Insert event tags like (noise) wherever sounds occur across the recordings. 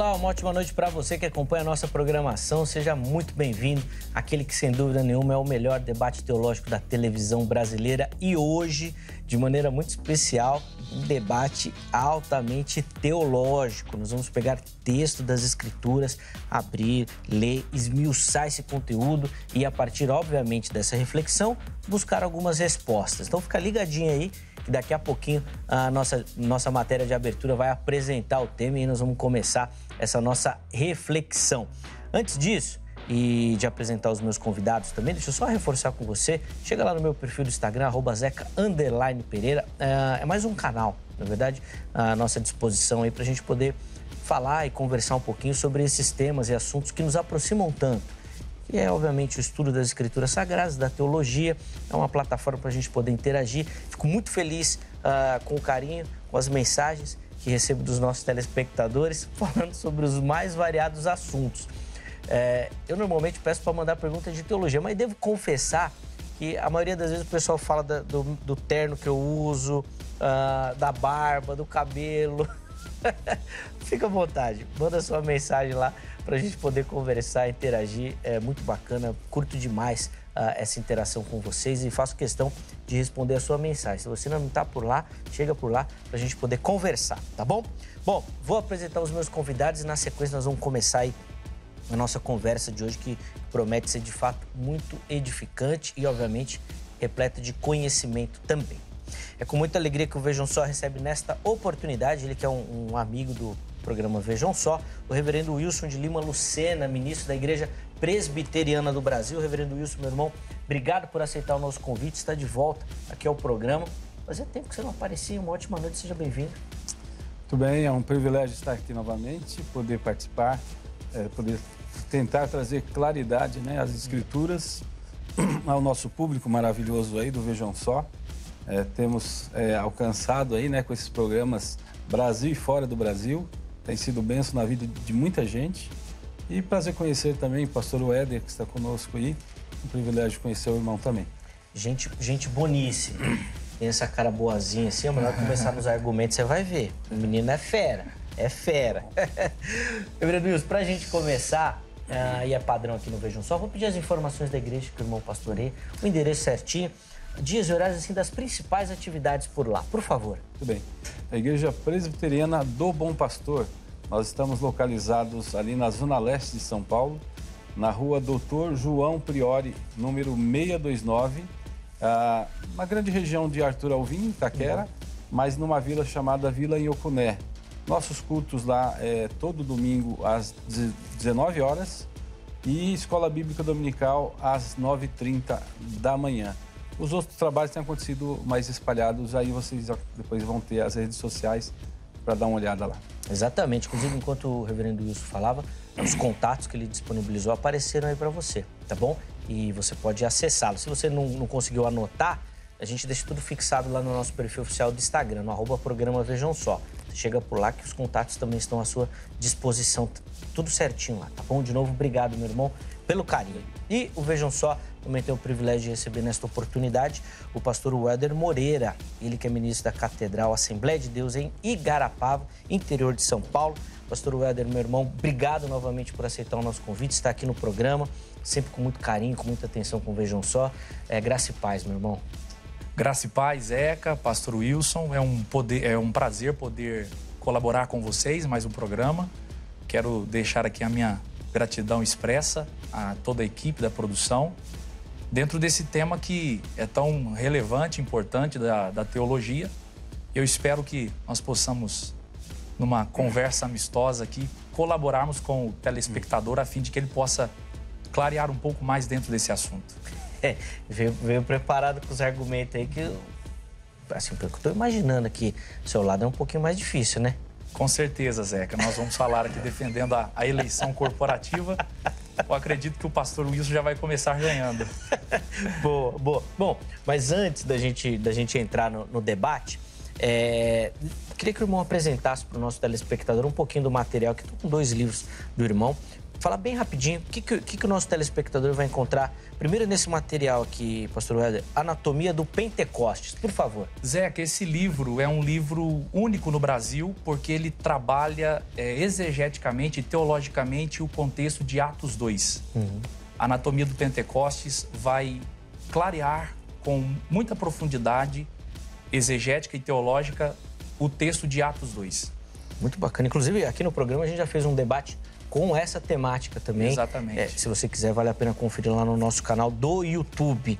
Olá, uma ótima noite para você que acompanha a nossa programação. Seja muito bem-vindo. Aquele que, sem dúvida nenhuma, é o melhor debate teológico da televisão brasileira e hoje, de maneira muito especial, um debate altamente teológico. Nós vamos pegar texto das Escrituras, abrir, ler, esmiuçar esse conteúdo e, a partir, obviamente, dessa reflexão, buscar algumas respostas. Então, fica ligadinho aí que daqui a pouquinho a nossa, nossa matéria de abertura vai apresentar o tema e nós vamos começar essa nossa reflexão. Antes disso, e de apresentar os meus convidados também, deixa eu só reforçar com você. Chega lá no meu perfil do Instagram, Zeca Pereira. É, é mais um canal, na verdade, à nossa disposição aí para a gente poder falar e conversar um pouquinho sobre esses temas e assuntos que nos aproximam tanto. Que é, obviamente, o estudo das escrituras sagradas, da teologia. É uma plataforma para a gente poder interagir. Fico muito feliz uh, com o carinho, com as mensagens que recebo dos nossos telespectadores, (laughs) falando sobre os mais variados assuntos. É, eu normalmente peço para mandar perguntas de teologia, mas devo confessar que a maioria das vezes o pessoal fala da, do, do, terno que eu uso, uh, da barba, do cabelo. (laughs) Fica à vontade, manda sua mensagem lá para a gente poder conversar, interagir. É muito bacana, curto demais ah, essa interação com vocês e faço questão de responder a sua mensagem. Se você não está por lá, chega por lá para a gente poder conversar, tá bom? Bom, vou apresentar os meus convidados e na sequência nós vamos começar aí a nossa conversa de hoje que promete ser de fato muito edificante e, obviamente, repleta de conhecimento também. É com muita alegria que o Vejam Só recebe nesta oportunidade, ele que é um, um amigo do programa Vejam Só, o reverendo Wilson de Lima Lucena, ministro da Igreja Presbiteriana do Brasil. Reverendo Wilson, meu irmão, obrigado por aceitar o nosso convite, está de volta aqui ao programa. Fazia tempo que você não aparecia, uma ótima noite, seja bem-vindo. Muito bem, é um privilégio estar aqui novamente, poder participar, é, poder tentar trazer claridade né, às escrituras, (clears throat) ao nosso público maravilhoso aí do Vejam Só. É, temos é, alcançado aí né, com esses programas Brasil e fora do Brasil. Tem sido benção na vida de muita gente. E prazer conhecer também o pastor Weder, que está conosco aí. Um privilégio conhecer o irmão também. Gente, gente boníssima. Tem essa cara boazinha assim, é melhor começar nos argumentos, você vai ver. O menino é fera, é fera. (laughs) Reverendo Wilson, pra gente começar, uh, e é padrão aqui no Vejam Só, vou pedir as informações da igreja que o irmão pastorei, o endereço certinho, dias e horários assim, das principais atividades por lá, por favor. Muito bem. A Igreja Presbiteriana do Bom Pastor, nós estamos localizados ali na Zona Leste de São Paulo, na rua Doutor João Priori, número 629, na ah, grande região de Arthur Alvim, Itaquera, uhum. mas numa vila chamada Vila Iocuné. Nossos cultos lá é todo domingo às 19 horas e Escola Bíblica Dominical às 9h30 da manhã. Os outros trabalhos têm acontecido mais espalhados, aí vocês depois vão ter as redes sociais para dar uma olhada lá. Exatamente. Inclusive, enquanto o reverendo Wilson falava, os contatos que ele disponibilizou apareceram aí para você, tá bom? E você pode acessá-los. Se você não, não, conseguiu anotar, a gente deixa tudo fixado lá no nosso perfil oficial do Instagram, no arroba programa Vejam Só. Você chega por lá que os contatos também estão à sua disposição. Tudo certinho lá, tá bom? De novo, obrigado, meu irmão, pelo carinho. E o Vejam Só também tenho o privilégio de receber nesta oportunidade o pastor Welder Moreira, ele que é ministro da Catedral Assembleia de Deus em Igarapava, interior de São Paulo. Pastor Welder, meu irmão, obrigado novamente por aceitar o nosso convite, estar aqui no programa, sempre com muito carinho, com muita atenção com Vejam Só. É, graça e paz, meu irmão. Graça e paz, Eca, pastor Wilson, é um, poder, é um prazer poder colaborar com vocês mais um programa. Quero deixar aqui a minha gratidão expressa a toda a equipe da produção dentro desse tema que é tão relevante, importante da, da teologia. Eu espero que nós possamos, numa conversa amistosa aqui, colaborarmos com o telespectador a fim de que ele possa clarear um pouco mais dentro desse assunto. É, veio, veio preparado com os argumentos aí que, eu, assim, pelo que eu estou imaginando aqui, seu lado é um pouquinho mais difícil, né? Com certeza, Zeca. Nós vamos falar aqui defendendo a, a eleição corporativa (laughs) Eu acredito que o pastor Wilson já vai começar ganhando. (laughs) boa, boa. Bom, mas antes da gente, da gente entrar no, no debate, é, queria que o irmão apresentasse para o nosso telespectador um pouquinho do material, que estou com dois livros do irmão falar bem rapidinho o que, que, que, o nosso telespectador vai encontrar. Primeiro nesse material aqui, pastor Weder, Anatomia do Pentecostes, por favor. Zeca, esse livro é um livro único no Brasil, porque ele trabalha é, exegeticamente e teologicamente o contexto de Atos 2. Uhum. Anatomia do Pentecostes vai clarear com muita profundidade exegética e teológica o texto de Atos 2. Muito bacana. Inclusive, aqui no programa a gente já fez um debate com essa temática também. Exatamente. É, se você quiser, vale a pena conferir lá no nosso canal do YouTube.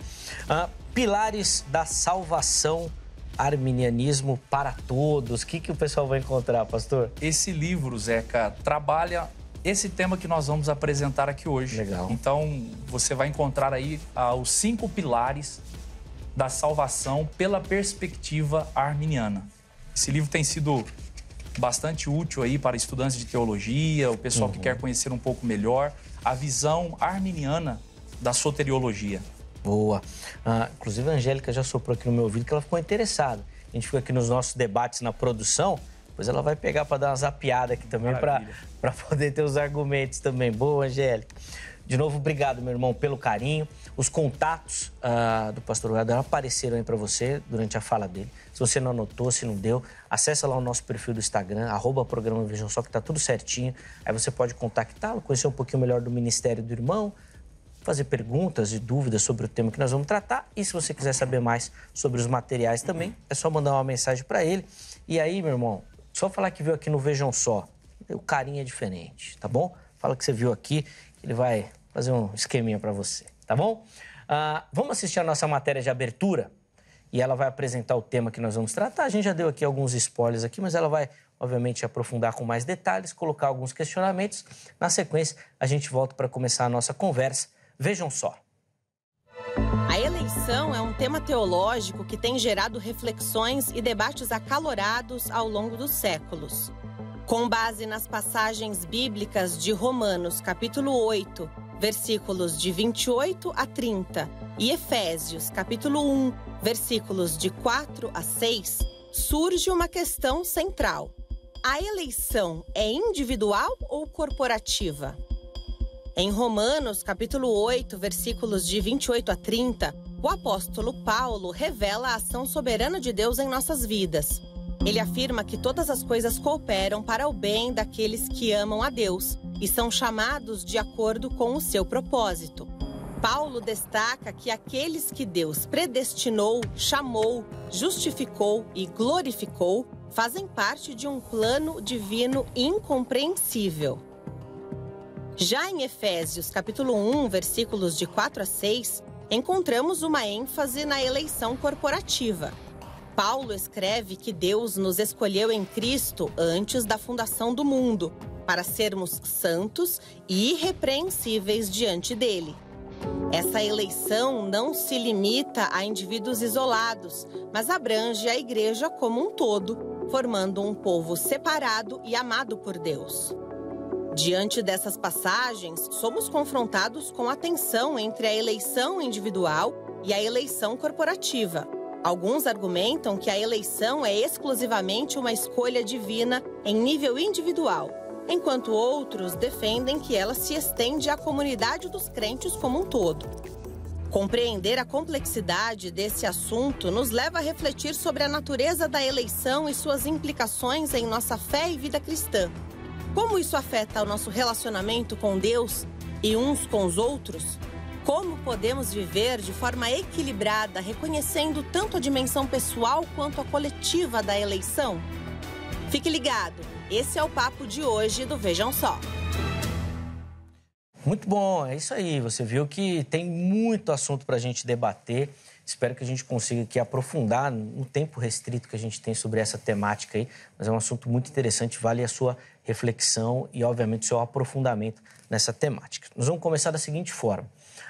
Ah, pilares da salvação arminianismo para todos. O que, que o pessoal vai encontrar, pastor? Esse livro, Zeca, trabalha esse tema que nós vamos apresentar aqui hoje. Legal. Então, você vai encontrar aí ah, os cinco pilares da salvação pela perspectiva arminiana. Esse livro tem sido bastante útil aí para estudantes de teologia, o pessoal uhum. que quer conhecer um pouco melhor a visão arminiana da soteriologia. Boa. Ah, inclusive, a Angélica já soprou aqui no meu ouvido que ela ficou interessada. A gente ficou aqui nos nossos debates na produção, pois ela vai pegar para dar uma zapiada aqui também para poder ter os argumentos também. Boa, Angélica. De novo, obrigado, meu irmão, pelo carinho. Os contatos ah, do pastor Gadar apareceram aí para você durante a fala dele. Se você não anotou, se não deu, acessa lá o nosso perfil do Instagram, arroba programa Vejam Só, que tá tudo certinho. Aí você pode contactá-lo, conhecer um pouquinho melhor do Ministério do Irmão, fazer perguntas e dúvidas sobre o tema que nós vamos tratar. E se você quiser saber mais sobre os materiais também, é só mandar uma mensagem para ele. E aí, meu irmão, só falar que viu aqui no Vejam Só, o carinho é diferente, tá bom? Fala que você viu aqui, ele vai fazer um esqueminha para você, tá bom? Uh, vamos assistir a nossa matéria de abertura? e ela vai apresentar o tema que nós vamos tratar. A gente já deu aqui alguns spoilers aqui, mas ela vai, obviamente, aprofundar com mais detalhes, colocar alguns questionamentos. Na sequência, a gente volta para começar a nossa conversa. Vejam só. A eleição é um tema teológico que tem gerado reflexões e debates acalorados ao longo dos séculos. Com base nas passagens bíblicas de Romanos, capítulo 8, versículos de 28 a 30, e Efésios, capítulo 1, versículos de 4 a 6, surge uma questão central: a eleição é individual ou corporativa? Em Romanos, capítulo 8, versículos de 28 a 30, o apóstolo Paulo revela a ação soberana de Deus em nossas vidas. Ele afirma que todas as coisas cooperam para o bem daqueles que amam a Deus e são chamados de acordo com o seu propósito. Paulo destaca que aqueles que Deus predestinou, chamou, justificou e glorificou fazem parte de um plano divino incompreensível. Já em Efésios, capítulo 1, versículos de 4 a 6, encontramos uma ênfase na eleição corporativa. Paulo escreve que Deus nos escolheu em Cristo antes da fundação do mundo, para sermos santos e irrepreensíveis diante dele. Essa eleição não se limita a indivíduos isolados, mas abrange a igreja como um todo, formando um povo separado e amado por Deus. Diante dessas passagens, somos confrontados com a tensão entre a eleição individual e a eleição corporativa. Alguns argumentam que a eleição é exclusivamente uma escolha divina em nível individual enquanto outros defendem que ela se estende à comunidade dos crentes como um todo. Compreender a complexidade desse assunto nos leva a refletir sobre a natureza da eleição e suas implicações em nossa fé e vida cristã. Como isso afeta o nosso relacionamento com Deus e uns com os outros? Como podemos viver de forma equilibrada, reconhecendo tanto a dimensão pessoal quanto a coletiva da eleição? Fique ligado! Esse é o papo de hoje do Vejam Só. Muito bom, é isso aí. Você viu que tem muito assunto para a gente debater. Espero que a gente consiga aqui aprofundar no tempo restrito que a gente tem sobre essa temática aí, mas é um assunto muito interessante, vale a sua reflexão e, obviamente, seu aprofundamento nessa temática. Nós vamos começar da seguinte forma.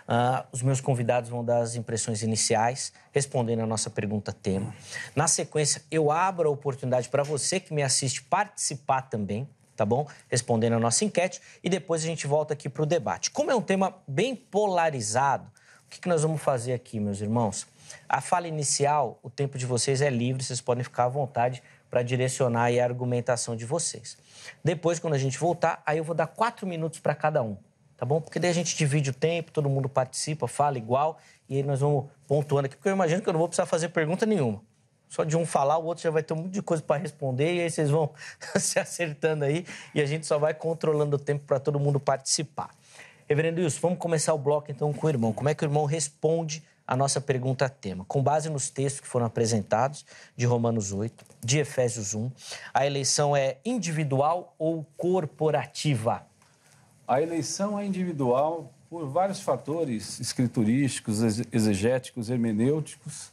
Uh, os meus convidados vão dar as impressões iniciais, respondendo a nossa pergunta tema. Na sequência, eu abro a oportunidade para você que me assiste participar também, tá bom? Respondendo a nossa enquete e depois a gente volta aqui para o debate. Como é um tema bem polarizado, o que, que nós vamos fazer aqui, meus irmãos? A fala inicial, o tempo de vocês é livre, vocês podem ficar à vontade para direcionar a argumentação de vocês. Depois, quando a gente voltar, aí eu vou dar quatro minutos para cada um tá bom? Porque daí a gente divide o tempo, todo mundo participa, fala igual, e aí nós vamos pontuando aqui, porque eu imagino que eu não vou precisar fazer pergunta nenhuma. Só de um falar, o outro já vai ter um monte de coisa para responder, e aí vocês vão (laughs) se acertando aí, e a gente só vai controlando o tempo para todo mundo participar. Reverendo Wilson, vamos começar o bloco então com o irmão. Como é que o irmão responde a nossa pergunta tema? Com base nos textos que foram apresentados, de Romanos 8, de Efésios 1, a eleição é individual ou corporativa? A eleição é individual por vários fatores escriturísticos, exegéticos, hermenêuticos.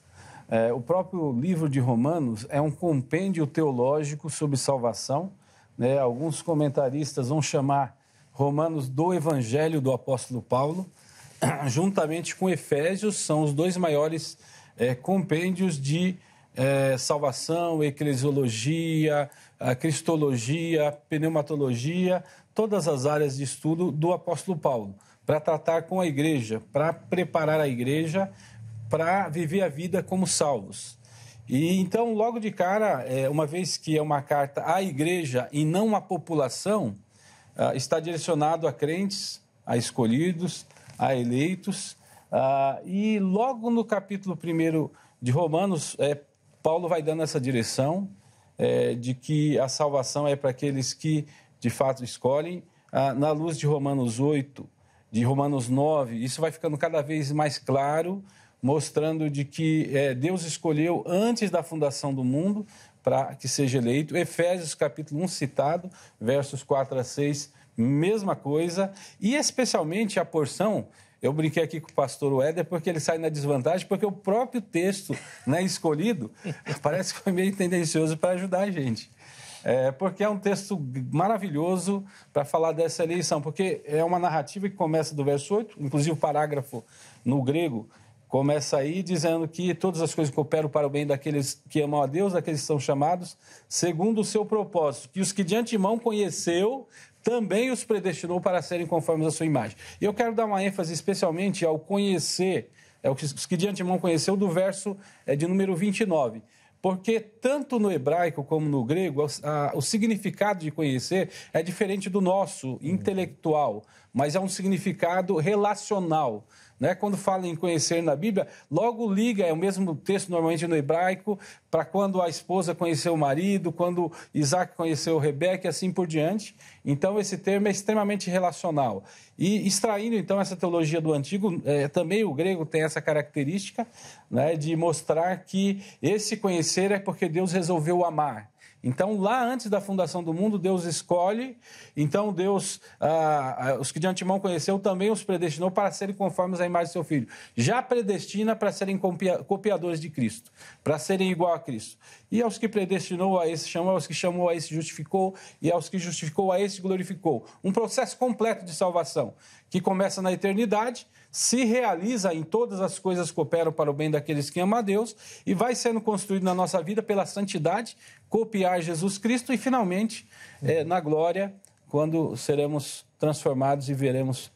É, o próprio livro de Romanos é um compêndio teológico sobre salvação. Né? Alguns comentaristas vão chamar Romanos do Evangelho do Apóstolo Paulo, (clears throat) juntamente com Efésios, são os dois maiores é, compêndios de é, salvação, eclesiologia, cristologia, pneumatologia, todas as áreas de estudo do apóstolo Paulo, para tratar com a igreja, para preparar a igreja para viver a vida como salvos. E então, logo de cara, é, uma vez que é uma carta à igreja e não à população, ah, está direcionado a crentes, a escolhidos, a eleitos. Ah, e logo no capítulo 1 de Romanos, é, Paulo vai dando essa direção é, de que a salvação é para aqueles que de fato escolhem ah, na luz de Romanos 8, de Romanos 9. Isso vai ficando cada vez mais claro, mostrando de que é, Deus escolheu antes da fundação do mundo para que seja eleito. Efésios capítulo 1 citado, versos 4 a 6, mesma coisa. E especialmente a porção eu brinquei aqui com o pastor Weder porque ele sai na desvantagem, porque o próprio texto né, escolhido (laughs) parece que foi meio tendencioso para ajudar a gente é, porque é um texto maravilhoso para falar dessa eleição, porque é uma narrativa que começa do verso 8, inclusive o parágrafo no grego começa aí dizendo que todas as coisas cooperam para o bem daqueles que amam a Deus, daqueles que são chamados, segundo o seu propósito, que os que de antemão conheceu também os predestinou para serem conformes à sua imagem. E eu quero dar uma ênfase especialmente ao conhecer, é o que de antemão conheceu do verso é, de número 29 porque tanto no hebraico como no grego, a, a, o significado de conhecer é diferente do nosso, hum. intelectual, mas é um significado relacional. Né? Quando fala em conhecer na Bíblia, logo liga, é o mesmo texto normalmente no hebraico, para quando a esposa conheceu o marido, quando Isaac conheceu Rebeca e assim por diante. Então, esse termo é extremamente relacional. E extraindo então essa teologia do antigo, é, também o grego tem essa característica né, de mostrar que esse conhecer é porque Deus resolveu amar. Então, lá antes da fundação do mundo, Deus escolhe. Então, Deus, ah, ah, os que de antemão conheceu, também os predestinou para serem conformes à imagem do seu filho. Já predestina para serem copiadores de Cristo, para serem igual a Cristo. E aos que predestinou a esse chamou, aos que chamou a esse justificou, e aos que justificou a esse glorificou. Um processo completo de salvação, que começa na eternidade, se realiza em todas as coisas que operam para o bem daqueles que amam a Deus, e vai sendo construído na nossa vida pela santidade, copiar Jesus Cristo e, finalmente, é, na glória, quando seremos transformados e veremos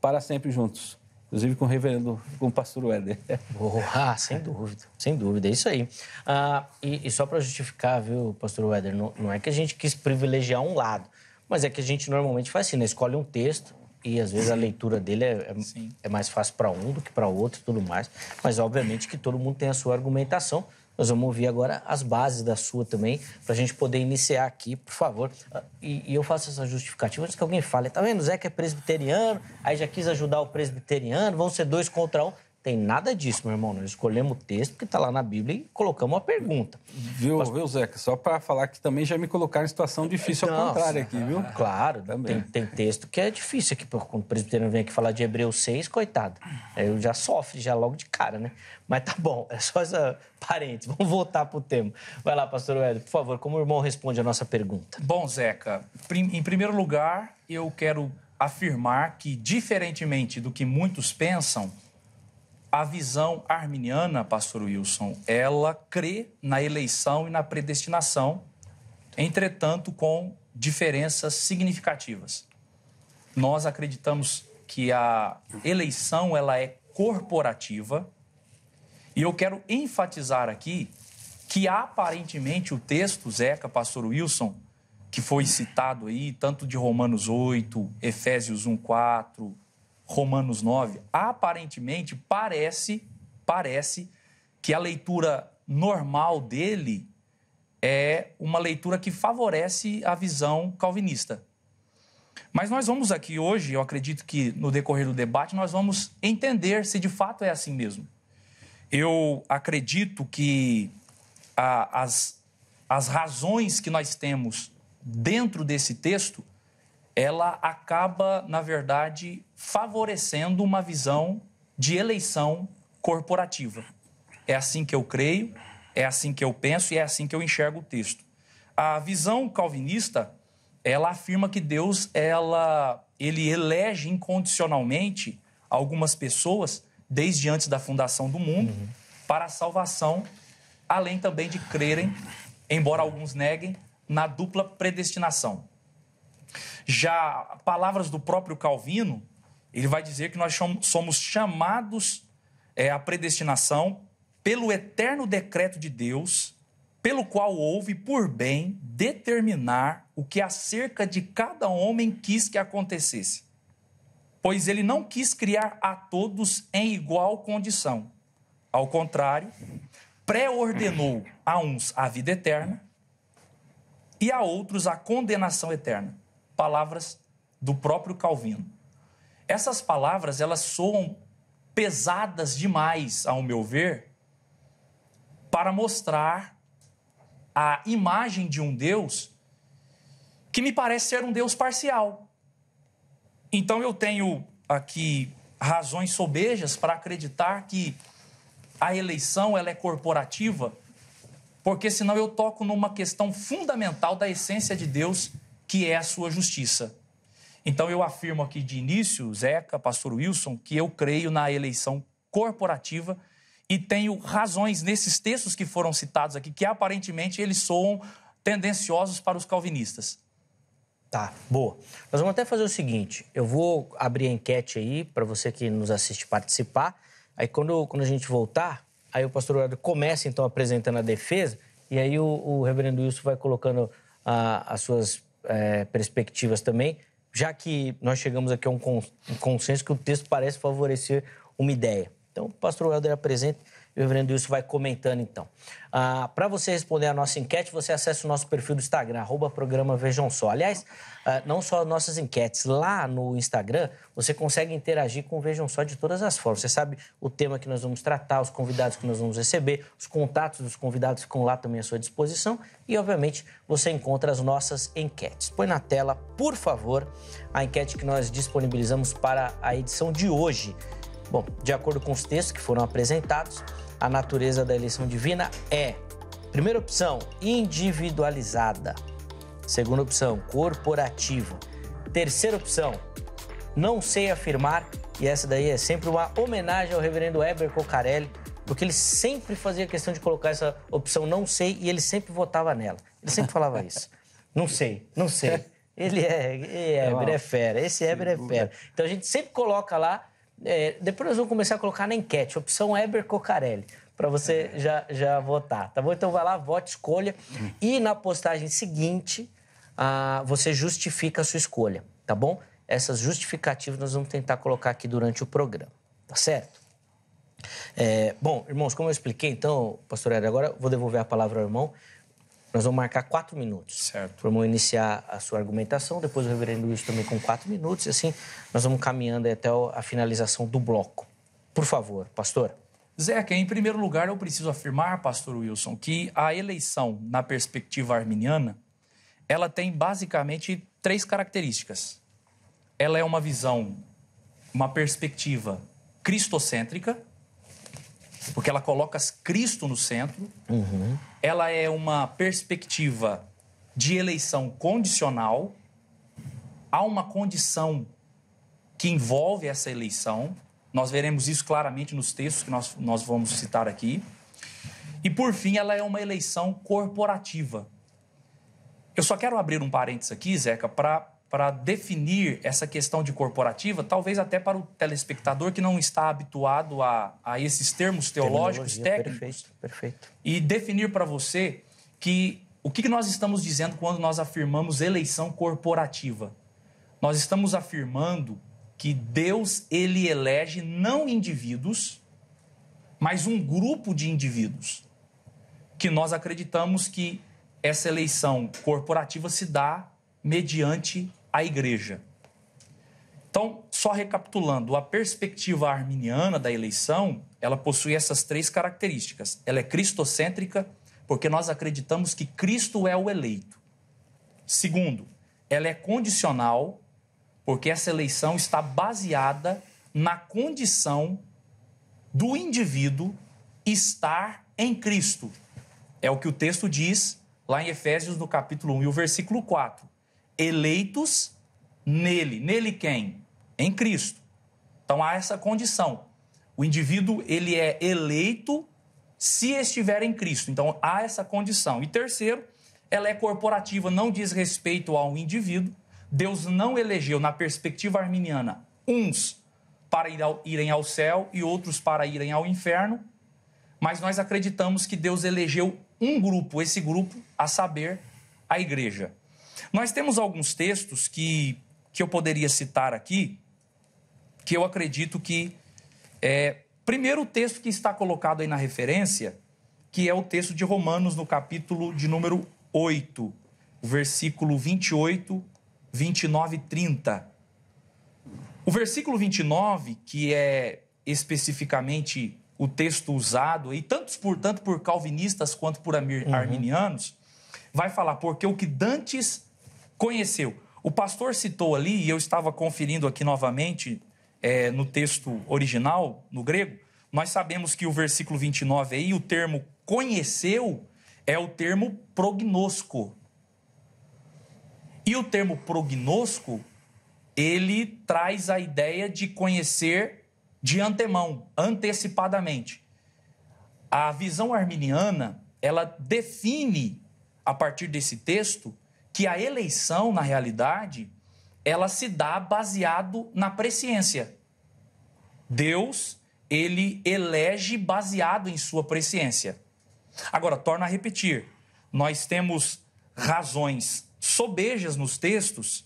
para sempre juntos. Inclusive com o reverendo, com o pastor Weder. (laughs) Boa, sem dúvida, sem dúvida, é isso aí. Ah, e, e, só para justificar, viu, pastor Weder, não, não é que a gente quis privilegiar um lado, mas é que a gente normalmente faz assim, né? escolhe um texto, e às vezes Sim. a leitura dele é, é, é mais fácil para um do que para outro e tudo mais. Mas obviamente que todo mundo tem a sua argumentação. Nós vamos ouvir agora as bases da sua também, para a gente poder iniciar aqui, por favor. E, e, eu faço essa justificativa antes que alguém fale. Tá vendo? O Zeca é presbiteriano, aí já quis ajudar o presbiteriano, vão ser dois contra um. Tem nada disso, meu irmão. Nós escolhemos o texto que está lá na Bíblia e colocamos a pergunta. Viu, Mas... viu Zeca? Só para falar que também já me colocaram em situação difícil Nossa, ao então, contrário aqui, viu? Claro, também. Tem, tem texto que é difícil aqui. Quando o presbiteriano vem aqui falar de Hebreus 6, coitado. Eu já sofre, já logo de cara, né? Mas tá bom, é só essa parente. Vamos voltar para o tema. Vai lá, pastor Hélio, por favor, como o irmão responde a nossa pergunta? Bom, Zeca, em primeiro lugar, eu quero afirmar que, diferentemente do que muitos pensam, a visão arminiana, pastor Wilson, ela crê na eleição e na predestinação, entretanto com diferenças significativas. Nós acreditamos que a eleição ela é corporativa, e eu quero enfatizar aqui que aparentemente o texto, Zeca, pastor Wilson, que foi citado aí, tanto de Romanos 8, Efésios 1, 4, Romanos 9, aparentemente parece, parece que a leitura normal dele é uma leitura que favorece a visão calvinista. Mas nós vamos aqui hoje, eu acredito que no decorrer do debate, nós vamos entender se de fato é assim mesmo. Eu acredito que a, as, as razões que nós temos dentro desse texto ela acaba, na verdade, favorecendo uma visão de eleição corporativa. É assim que eu creio, é assim que eu penso e é assim que eu enxergo o texto. A visão calvinista, ela afirma que Deus, ela, ele elege incondicionalmente algumas pessoas desde antes da fundação do mundo uhum. para a salvação, além também de crerem, embora alguns neguem, na dupla predestinação. Já palavras do próprio Calvino, ele vai dizer que nós somos chamados é, à predestinação pelo eterno decreto de Deus, pelo qual houve por bem determinar o que acerca de cada homem quis que acontecesse. Pois ele não quis criar a todos em igual condição. Ao contrário, pré-ordenou a uns a vida eterna e a outros a condenação eterna palavras do próprio Calvino. Essas palavras, elas soam pesadas demais, ao meu ver, para mostrar a imagem de um Deus que me parece ser um Deus parcial. Então eu tenho aqui razões sobejas para acreditar que a eleição ela é corporativa, porque senão eu toco numa questão fundamental da essência de Deus que é a sua justiça. Então eu afirmo aqui de início, Zeca, pastor Wilson, que eu creio na eleição corporativa e tenho razões nesses textos que foram citados aqui, que aparentemente eles soam tendenciosos para os calvinistas. Tá, boa. Nós vamos até fazer o seguinte: eu vou abrir a enquete aí para você que nos assiste participar. Aí quando, quando a gente voltar, aí o pastor Eduardo começa então apresentando a defesa, e aí o, o reverendo Wilson vai colocando a, as suas é, perspectivas também, já que nós chegamos aqui a um, consenso que o texto parece favorecer uma ideia. Então, o pastor Helder apresenta e o reverendo Wilson vai comentando então. Ah, Para você responder a nossa enquete, você acessa o nosso perfil do Instagram, arroba programa Vejam Só. Aliás, ah, não só nossas enquetes, lá no Instagram você consegue interagir com o Vejam Só de todas as formas. Você sabe o tema que nós vamos tratar, os convidados que nós vamos receber, os contatos dos convidados ficam lá também à sua disposição e, obviamente, você encontra as nossas enquetes. Põe na tela, por favor, a enquete que nós disponibilizamos para a edição de hoje Bom, de acordo com os textos que foram apresentados, a natureza da eleição divina é: primeira opção, individualizada. Segunda opção, corporativa. Terceira opção, não sei afirmar, e essa daí é sempre uma homenagem ao reverendo Heber Cocarelli, porque ele sempre fazia questão de colocar essa opção não sei e ele sempre votava nela. Ele sempre falava (laughs) isso. Não sei, não sei. (laughs) Ele é, ele é, é, é fera, esse Heber é fera. Então a gente sempre coloca lá é, depois nós vamos começar a colocar na enquete, opção Eber Cocarelli, para você já, já votar, tá bom? Então vai lá, vote, escolha. E na postagem seguinte, ah, você justifica a sua escolha, tá bom? Essas justificativas nós vamos tentar colocar aqui durante o programa, tá certo? É, bom, irmãos, como eu expliquei, então, pastor Ed, agora vou devolver a palavra ao irmão nós vamos marcar quatro minutos. Certo. Vamos iniciar a sua argumentação, depois o reverendo Wilson também com quatro minutos, e assim nós vamos caminhando até a finalização do bloco. Por favor, pastor. Zeca, em primeiro lugar, eu preciso afirmar, pastor Wilson, que a eleição, na perspectiva arminiana, ela tem basicamente três características. Ela é uma visão, uma perspectiva cristocêntrica, porque ela coloca Cristo no centro, uhum. ela é uma perspectiva de eleição condicional, há uma condição que envolve essa eleição, nós veremos isso claramente nos textos que nós, nós vamos citar aqui. E por fim, ela é uma eleição corporativa. Eu só quero abrir um parênteses aqui, Zeca, para para definir essa questão de corporativa, talvez até para o telespectador que não está habituado a, a esses termos teológicos, técnicos. Perfeito, perfeito. E definir para você que o que nós estamos dizendo quando nós afirmamos eleição corporativa. Nós estamos afirmando que Deus ele elege não indivíduos, mas um grupo de indivíduos. Que nós acreditamos que essa eleição corporativa se dá mediante a igreja. Então, só recapitulando, a perspectiva arminiana da eleição, ela possui essas três características. Ela é cristocêntrica, porque nós acreditamos que Cristo é o eleito. Segundo, ela é condicional, porque essa eleição está baseada na condição do indivíduo estar em Cristo. É o que o texto diz lá em Efésios, no capítulo 1 e o versículo 4 eleitos nele. Nele quem? Em Cristo. Então há essa condição. O indivíduo ele é eleito se estiver em Cristo. Então há essa condição. E terceiro, ela é corporativa, não diz respeito ao indivíduo. Deus não elegeu, na perspectiva arminiana, uns para ir ao, irem ao céu e outros para irem ao inferno, mas nós acreditamos que Deus elegeu um grupo, esse grupo, a saber, a igreja. Nós temos alguns textos que, que eu poderia citar aqui, que eu acredito que. É, primeiro, o texto que está colocado aí na referência, que é o texto de Romanos, no capítulo de número 8, versículo 28, 29 e 30. O versículo 29, que é especificamente o texto usado, e por tanto por calvinistas quanto por uhum. arminianos, uhum. vai falar, porque o que dantes conheceu. O pastor citou ali, e eu estava conferindo aqui novamente é, no texto original, no grego, nós sabemos que o versículo 29 aí, o termo conheceu é o termo prognosco. E o termo prognosco, ele traz a ideia de conhecer de antemão, antecipadamente. A visão arminiana, ela define, a partir desse texto, que a eleição, na realidade, ela se dá baseado na presciência. Deus, ele elege baseado em sua presciência. Agora, torna a repetir, nós temos razões sobejas nos textos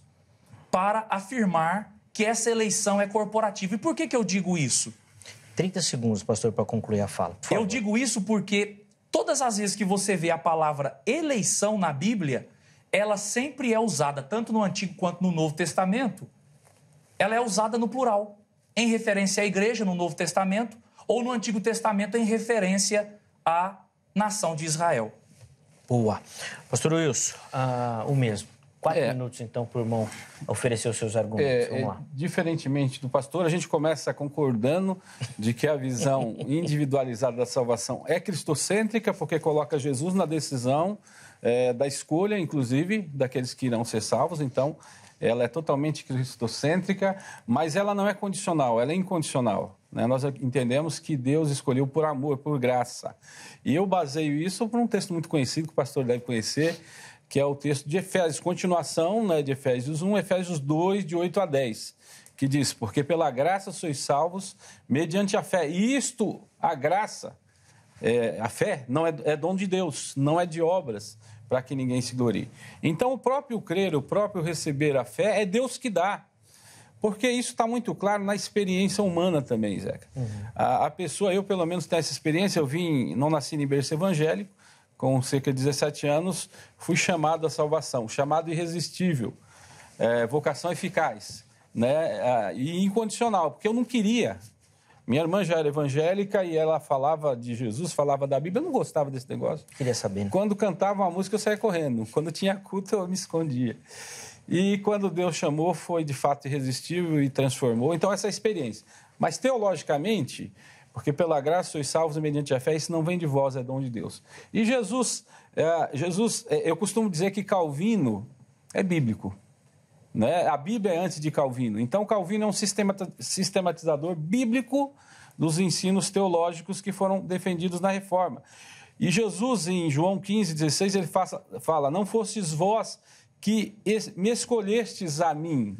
para afirmar que essa eleição é corporativa. E por que, que eu digo isso? 30 segundos, pastor, para concluir a fala. Eu digo isso porque todas as vezes que você vê a palavra eleição na Bíblia, ela sempre é usada, tanto no Antigo quanto no Novo Testamento, ela é usada no plural, em referência à igreja no Novo Testamento, ou no Antigo Testamento em referência à nação de Israel. Boa. Pastor Wilson, ah, o mesmo. Quatro é. minutos, então, para o irmão oferecer os seus argumentos. É, Vamos é, lá. É, diferentemente do pastor, a gente começa concordando de que a visão (laughs) individualizada da salvação é cristocêntrica, porque coloca Jesus na decisão é, da escolha, inclusive, daqueles que irão ser salvos. Então, ela é totalmente cristocêntrica, mas ela não é condicional, ela é incondicional. Né? Nós entendemos que Deus escolheu por amor, por graça. E eu baseio isso por um texto muito conhecido, que o pastor deve conhecer, que é o texto de Efésios, continuação né, de Efésios 1, Efésios 2, de 8 a 10, que diz: Porque pela graça sois salvos, mediante a fé. E isto, a graça, é, a fé, não é, é dom de Deus, não é de obras para que ninguém se glorie. Então, o próprio crer, o próprio receber a fé, é Deus que dá. Porque isso está muito claro na experiência humana também, Zeca. Uhum. A, a, pessoa, eu pelo menos tenho essa experiência, eu vim, não nasci em berço evangélico, com cerca de 17 anos, fui chamado à salvação, chamado irresistível, é, vocação eficaz, né? Ah, e incondicional, porque eu não queria, minha irmã já era evangélica e ela falava de Jesus, falava da Bíblia. Eu não gostava desse negócio. Queria saber. Né? Quando cantava uma música, eu saía correndo. Quando tinha culto, eu me escondia. E quando Deus chamou, foi de fato irresistível e transformou. Então, essa é experiência. Mas teologicamente, porque pela graça sois salvos mediante a fé, isso não vem de vós, é dom de Deus. E Jesus, é, Jesus, é, eu costumo dizer que Calvino é bíblico. Né? A Bíblia é antes de Calvino. Então, Calvino é um sistematizador bíblico dos ensinos teológicos que foram defendidos na reforma. E Jesus, em João 15, 16, ele fala: Não fostes vós que me escolhestes a mim.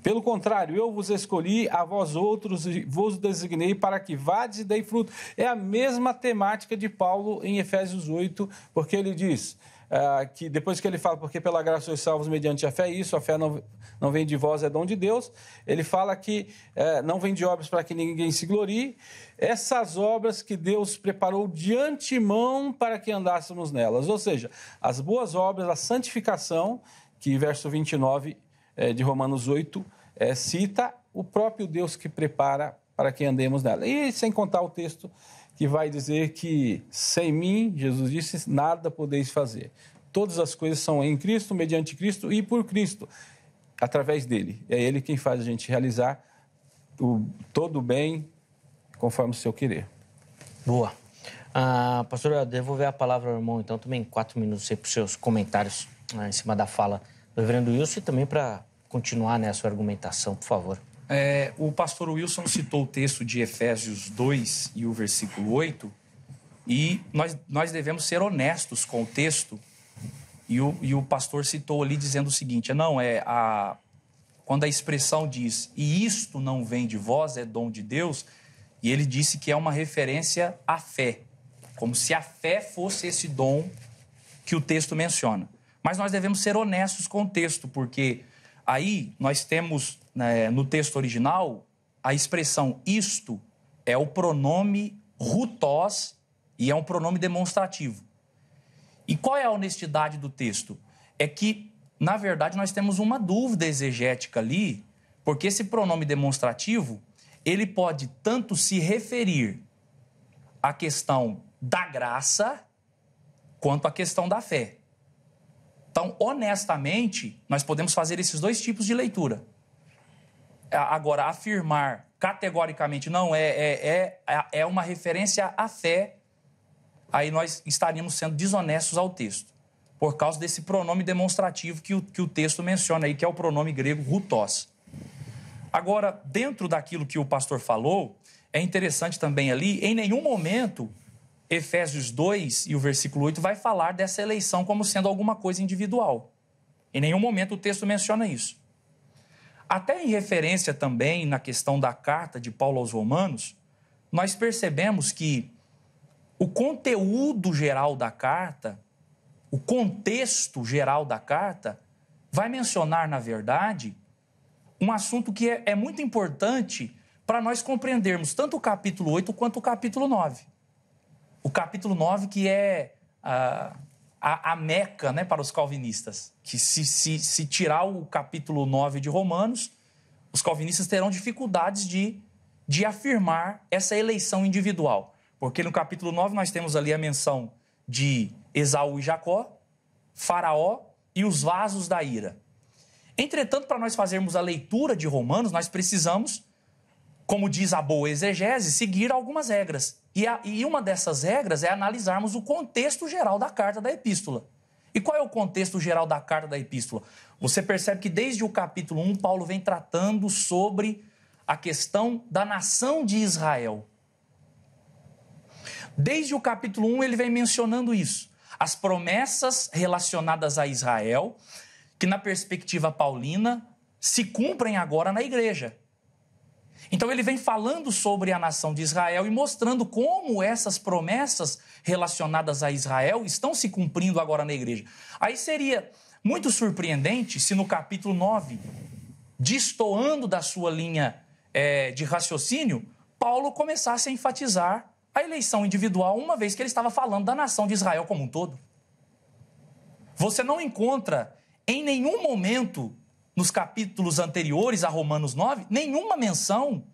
Pelo contrário, eu vos escolhi a vós outros e vos designei para que vades e dei fruto. É a mesma temática de Paulo em Efésios 8, porque ele diz: ah, que depois que ele fala, porque pela graça sois salvos mediante a fé, isso, a fé não, não vem de vós, é dom de Deus, ele fala que eh, não vem de obras para que ninguém se glorie, essas obras que Deus preparou de antemão para que andássemos nelas, ou seja, as boas obras, a santificação, que verso 29 eh, de Romanos 8 eh, cita, o próprio Deus que prepara para que andemos nela. E sem contar o texto que vai dizer que sem mim, Jesus disse, nada podeis fazer. Todas as coisas são em Cristo, mediante Cristo e por Cristo, através dele. É ele quem faz a gente realizar o, todo o bem conforme o seu querer. Boa. Ah, eu devolver a palavra ao irmão, então, também quatro minutos aí para os seus comentários né, em cima da fala do reverendo Wilson e também para continuar nessa argumentação, por favor. É, o pastor Wilson citou o texto de Efésios 2 e o versículo 8, e nós, nós devemos ser honestos com o texto. E o, e o pastor citou ali dizendo o seguinte: não, é a, quando a expressão diz e isto não vem de vós, é dom de Deus, e ele disse que é uma referência à fé, como se a fé fosse esse dom que o texto menciona. Mas nós devemos ser honestos com o texto, porque aí nós temos né, no texto original, a expressão isto é o pronome rutós e é um pronome demonstrativo. E qual é a honestidade do texto? É que, na verdade, nós temos uma dúvida exegética ali, porque esse pronome demonstrativo, ele pode tanto se referir à questão da graça quanto à questão da fé. Então, honestamente, nós podemos fazer esses dois tipos de leitura. Agora, afirmar categoricamente não é, é, é, é uma referência à fé, aí nós estaríamos sendo desonestos ao texto, por causa desse pronome demonstrativo que o, que o texto menciona aí, que é o pronome grego rutos Agora, dentro daquilo que o pastor falou, é interessante também ali, em nenhum momento Efésios 2 e o versículo 8 vai falar dessa eleição como sendo alguma coisa individual. Em nenhum momento o texto menciona isso. Até em referência também na questão da carta de Paulo aos Romanos, nós percebemos que o conteúdo geral da carta, o contexto geral da carta, vai mencionar, na verdade, um assunto que é, é muito importante para nós compreendermos tanto o capítulo 8 quanto o capítulo 9. O capítulo 9, que é ah, a, a meca né, para os calvinistas. Que se, se, se tirar o capítulo 9 de Romanos, os calvinistas terão dificuldades de, de afirmar essa eleição individual. Porque no capítulo 9 nós temos ali a menção de Esaú e Jacó, Faraó e os vasos da ira. Entretanto, para nós fazermos a leitura de Romanos, nós precisamos, como diz a boa exegese, seguir algumas regras. E, a, e uma dessas regras é analisarmos o contexto geral da carta da epístola. E qual é o contexto geral da carta da epístola? Você percebe que desde o capítulo 1, Paulo vem tratando sobre a questão da nação de Israel. Desde o capítulo 1, ele vem mencionando isso. As promessas relacionadas a Israel, que na perspectiva paulina se cumprem agora na igreja. Então ele vem falando sobre a nação de Israel e mostrando como essas promessas relacionadas a Israel estão se cumprindo agora na igreja. Aí seria muito surpreendente se no capítulo 9, destoando da sua linha é, de raciocínio, Paulo começasse a enfatizar a eleição individual, uma vez que ele estava falando da nação de Israel como um todo. Você não encontra em nenhum momento nos capítulos anteriores a Romanos 9, nenhuma menção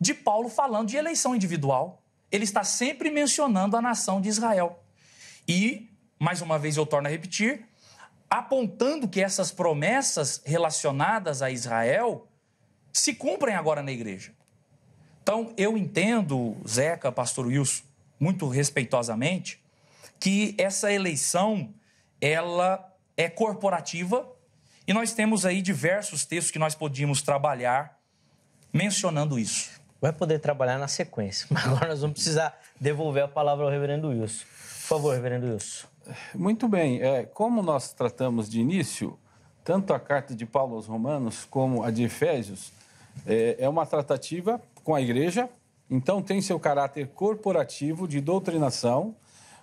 de Paulo falando de eleição individual. Ele está sempre mencionando a nação de Israel. E, mais uma vez eu torno a repetir, apontando que essas promessas relacionadas a Israel se cumprem agora na igreja. Então, eu entendo, Zeca, pastor Wilson, muito respeitosamente, que essa eleição ela é corporativa e nós temos aí diversos textos que nós podíamos trabalhar mencionando isso. Vai poder trabalhar na sequência, (laughs) mas agora nós vamos precisar devolver a palavra ao reverendo Wilson. Por favor, reverendo Wilson. Muito bem. É, como nós tratamos de início, tanto a carta de Paulo aos Romanos como a de Efésios é, é uma tratativa com a igreja, então tem seu caráter corporativo de doutrinação,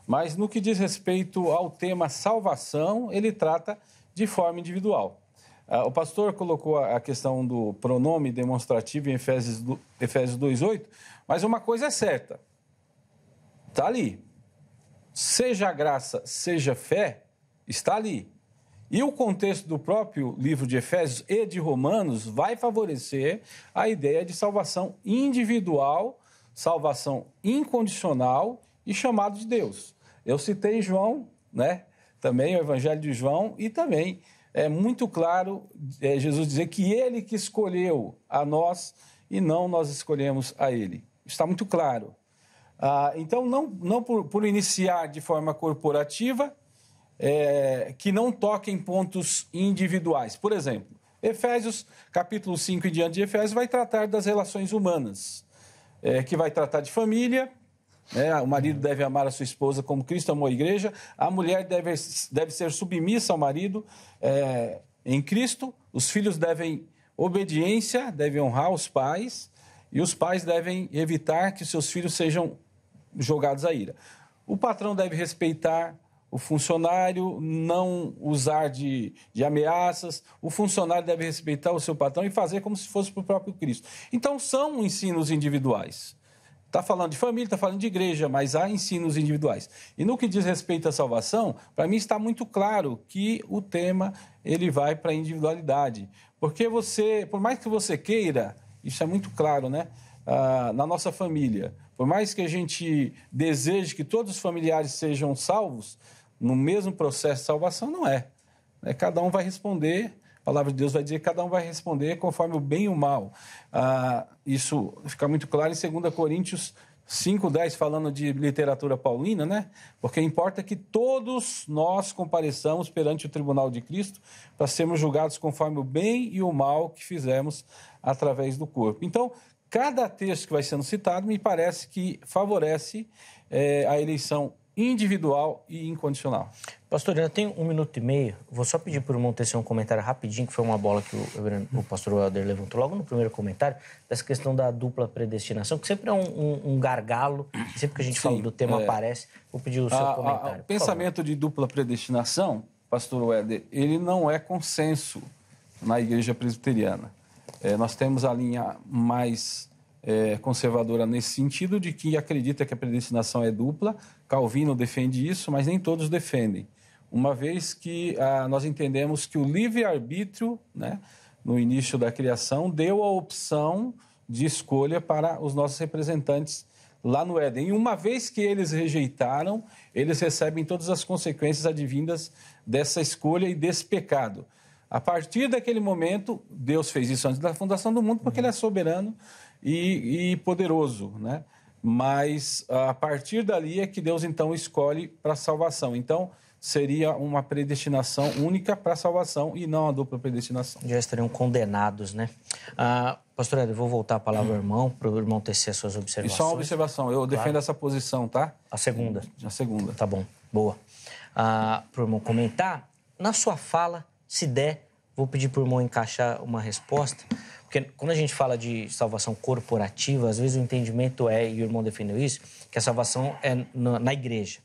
mas no que diz respeito ao tema salvação, ele trata de forma individual. Ah, o pastor colocou a questão do pronome demonstrativo em Efésios 2,8, mas uma coisa é certa: está ali. Seja graça, seja fé, está ali. E o contexto do próprio livro de Efésios e de Romanos vai favorecer a ideia de salvação individual, salvação incondicional e chamado de Deus. Eu citei João, né? também o Evangelho de João, e também é muito claro é, Jesus dizer que ele que escolheu a nós e não nós escolhemos a ele. Está muito claro. Ah, então, não, não por, por, iniciar de forma corporativa, é, que não toque em pontos individuais. Por exemplo, Efésios, capítulo 5 e diante de Efésios, vai tratar das relações humanas, é, que vai tratar de família, né? O marido deve amar a sua esposa como Cristo amou a igreja. A mulher deve, deve ser submissa ao marido é, em Cristo. Os filhos devem obediência, devem honrar os pais. E os pais devem evitar que seus filhos sejam jogados à ira. O patrão deve respeitar o funcionário, não usar de, de ameaças, o funcionário deve respeitar o seu patrão e fazer como se fosse para o próprio Cristo. Então, são ensinos individuais. Está falando de família, está falando de igreja, mas há ensinos individuais. E no que diz respeito à salvação, para mim está muito claro que o tema ele vai para a individualidade. Porque você, por mais que você queira, isso é muito claro, né? Ah, na nossa família, por mais que a gente deseje que todos os familiares sejam salvos, no mesmo processo de salvação, não é. Né? Cada um vai responder a palavra de Deus vai dizer que cada um vai responder conforme o bem e o mal. Ah, isso fica muito claro em 2 Coríntios 5,10, falando de literatura paulina, né? Porque importa que todos nós compareçamos perante o tribunal de Cristo para sermos julgados conforme o bem e o mal que fizemos através do corpo. Então, cada texto que vai sendo citado me parece que favorece é, a eleição individual e incondicional. Pastor, eu tenho um minuto e meio. Vou só pedir para o irmão tecer um comentário rapidinho, que foi uma bola que o, o pastor Helder levantou logo no primeiro comentário, dessa questão da dupla predestinação, que sempre é um, um, um gargalo, sempre que a gente Sim, fala do tema é... aparece. Vou pedir o seu a, ah, ah, comentário. o pensamento favor. de dupla predestinação, pastor Helder, ele não é consenso na igreja presbiteriana. É, nós temos a linha mais é, conservadora nesse sentido, de que acredita que a predestinação é dupla, Calvino defende isso, mas nem todos defendem. Uma vez que ah, nós entendemos que o livre-arbítrio, né, no início da criação, deu a opção de escolha para os nossos representantes lá no Éden. E uma vez que eles rejeitaram, eles recebem todas as consequências advindas dessa escolha e desse pecado. A partir daquele momento, Deus fez isso antes da fundação do mundo, porque Ele é uhum. soberano e, e poderoso, né? Mas ah, a partir dali é que Deus então escolhe para salvação. Então seria uma predestinação única para salvação e não a dupla predestinação. Já estariam condenados, né? Ah, pastor Ed, eu vou voltar a palavra ao irmão, para o irmão tecer suas observações. E só é uma observação, eu claro. defendo essa posição, tá? A segunda. A segunda. Tá bom, boa. Ah, para o irmão comentar, na sua fala, se der, vou pedir para o irmão encaixar uma resposta. Porque quando a gente fala de salvação corporativa, às vezes o entendimento é, e o irmão defendeu isso, que a salvação é na, na igreja.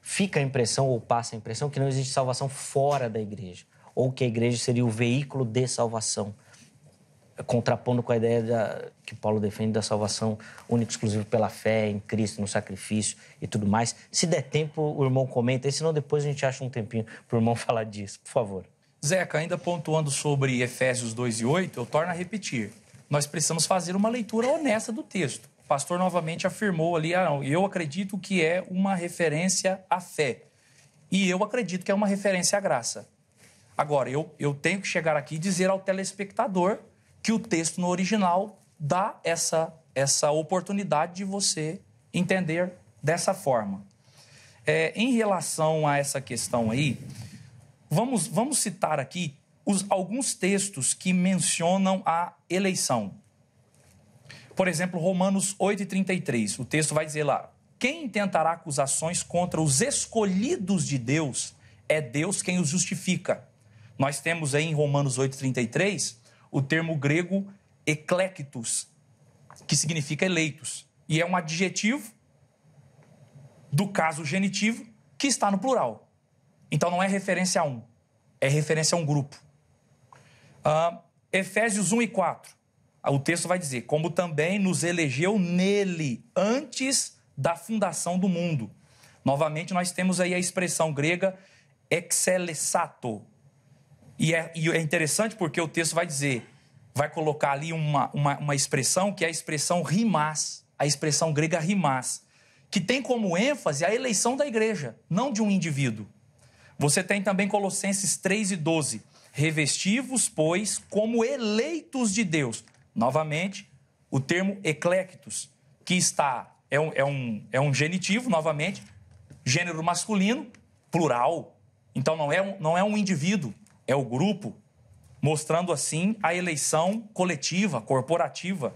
Fica a impressão, ou passa a impressão, que não existe salvação fora da igreja, ou que a igreja seria o veículo de salvação, contrapondo com a ideia da, que Paulo defende da salvação única e exclusiva pela fé em Cristo, no sacrifício e tudo mais. Se der tempo, o irmão comenta, e depois a gente acha um tempinho para o irmão (laughs) falar disso, por favor. Zeca, ainda pontuando sobre Efésios 2 e 8, eu torno a repetir. Nós precisamos fazer uma leitura honesta do texto. O pastor novamente afirmou ali, ah, eu acredito que é uma referência à fé. E eu acredito que é uma referência à graça. Agora, eu, eu tenho que chegar aqui e dizer ao telespectador que o texto no original dá essa, essa oportunidade de você entender dessa forma. É, em relação a essa questão aí, Vamos, vamos citar aqui os, alguns textos que mencionam a eleição. Por exemplo, Romanos 8,33, o texto vai dizer lá: Quem tentará acusações contra os escolhidos de Deus, é Deus quem os justifica. Nós temos aí em Romanos 8,33 o termo grego eclectus, que significa eleitos, e é um adjetivo do caso genitivo que está no plural. Então não é referência a um, é referência a um grupo. Uh, Efésios 1 e 4. Ah, o texto vai dizer: Como também nos elegeu nele antes da fundação do mundo. Novamente, nós temos aí a expressão grega excelessato. E é, e é interessante porque o texto vai dizer, vai colocar ali uma, uma, uma expressão que é a expressão rimas, a expressão grega rimas, que tem como ênfase a eleição da igreja, não de um indivíduo. Você tem também Colossenses 3 e 12. Revestivos, pois, como eleitos de Deus. Novamente, o termo ecléctos, que está, é um, é um, é um genitivo, novamente, gênero masculino, plural. Então não é, um, não é um indivíduo, é o grupo, mostrando assim a eleição coletiva, corporativa.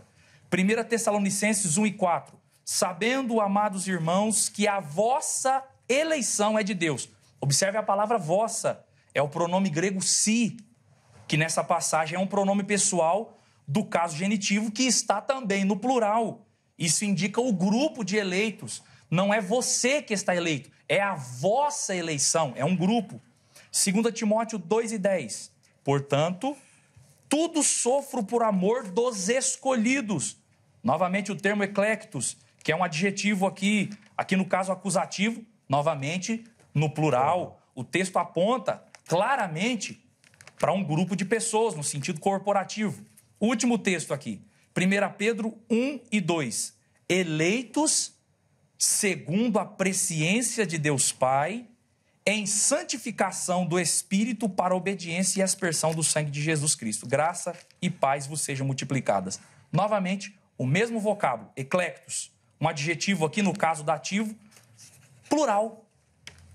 1 Tessalonicenses 1 e 4. Sabendo, amados irmãos, que a vossa eleição é de Deus. Observe a palavra vossa. É o pronome grego si, que nessa passagem é um pronome pessoal do caso genitivo que está também no plural. Isso indica o grupo de eleitos. Não é você que está eleito, é a vossa eleição, é um grupo. 2 Timóteo 2,10. e Portanto, tudo sofro por amor dos escolhidos. Novamente o termo eclectus, que é um adjetivo aqui, aqui no caso acusativo, novamente no plural, o texto aponta claramente para um grupo de pessoas, no sentido corporativo. Último texto aqui, 1 Pedro 1 e 2. Eleitos segundo a presciência de Deus Pai, em santificação do Espírito para obediência e aspersão do sangue de Jesus Cristo. Graça e paz vos sejam multiplicadas. Novamente, o mesmo vocábulo, eclectos, um adjetivo aqui no caso dativo, plural,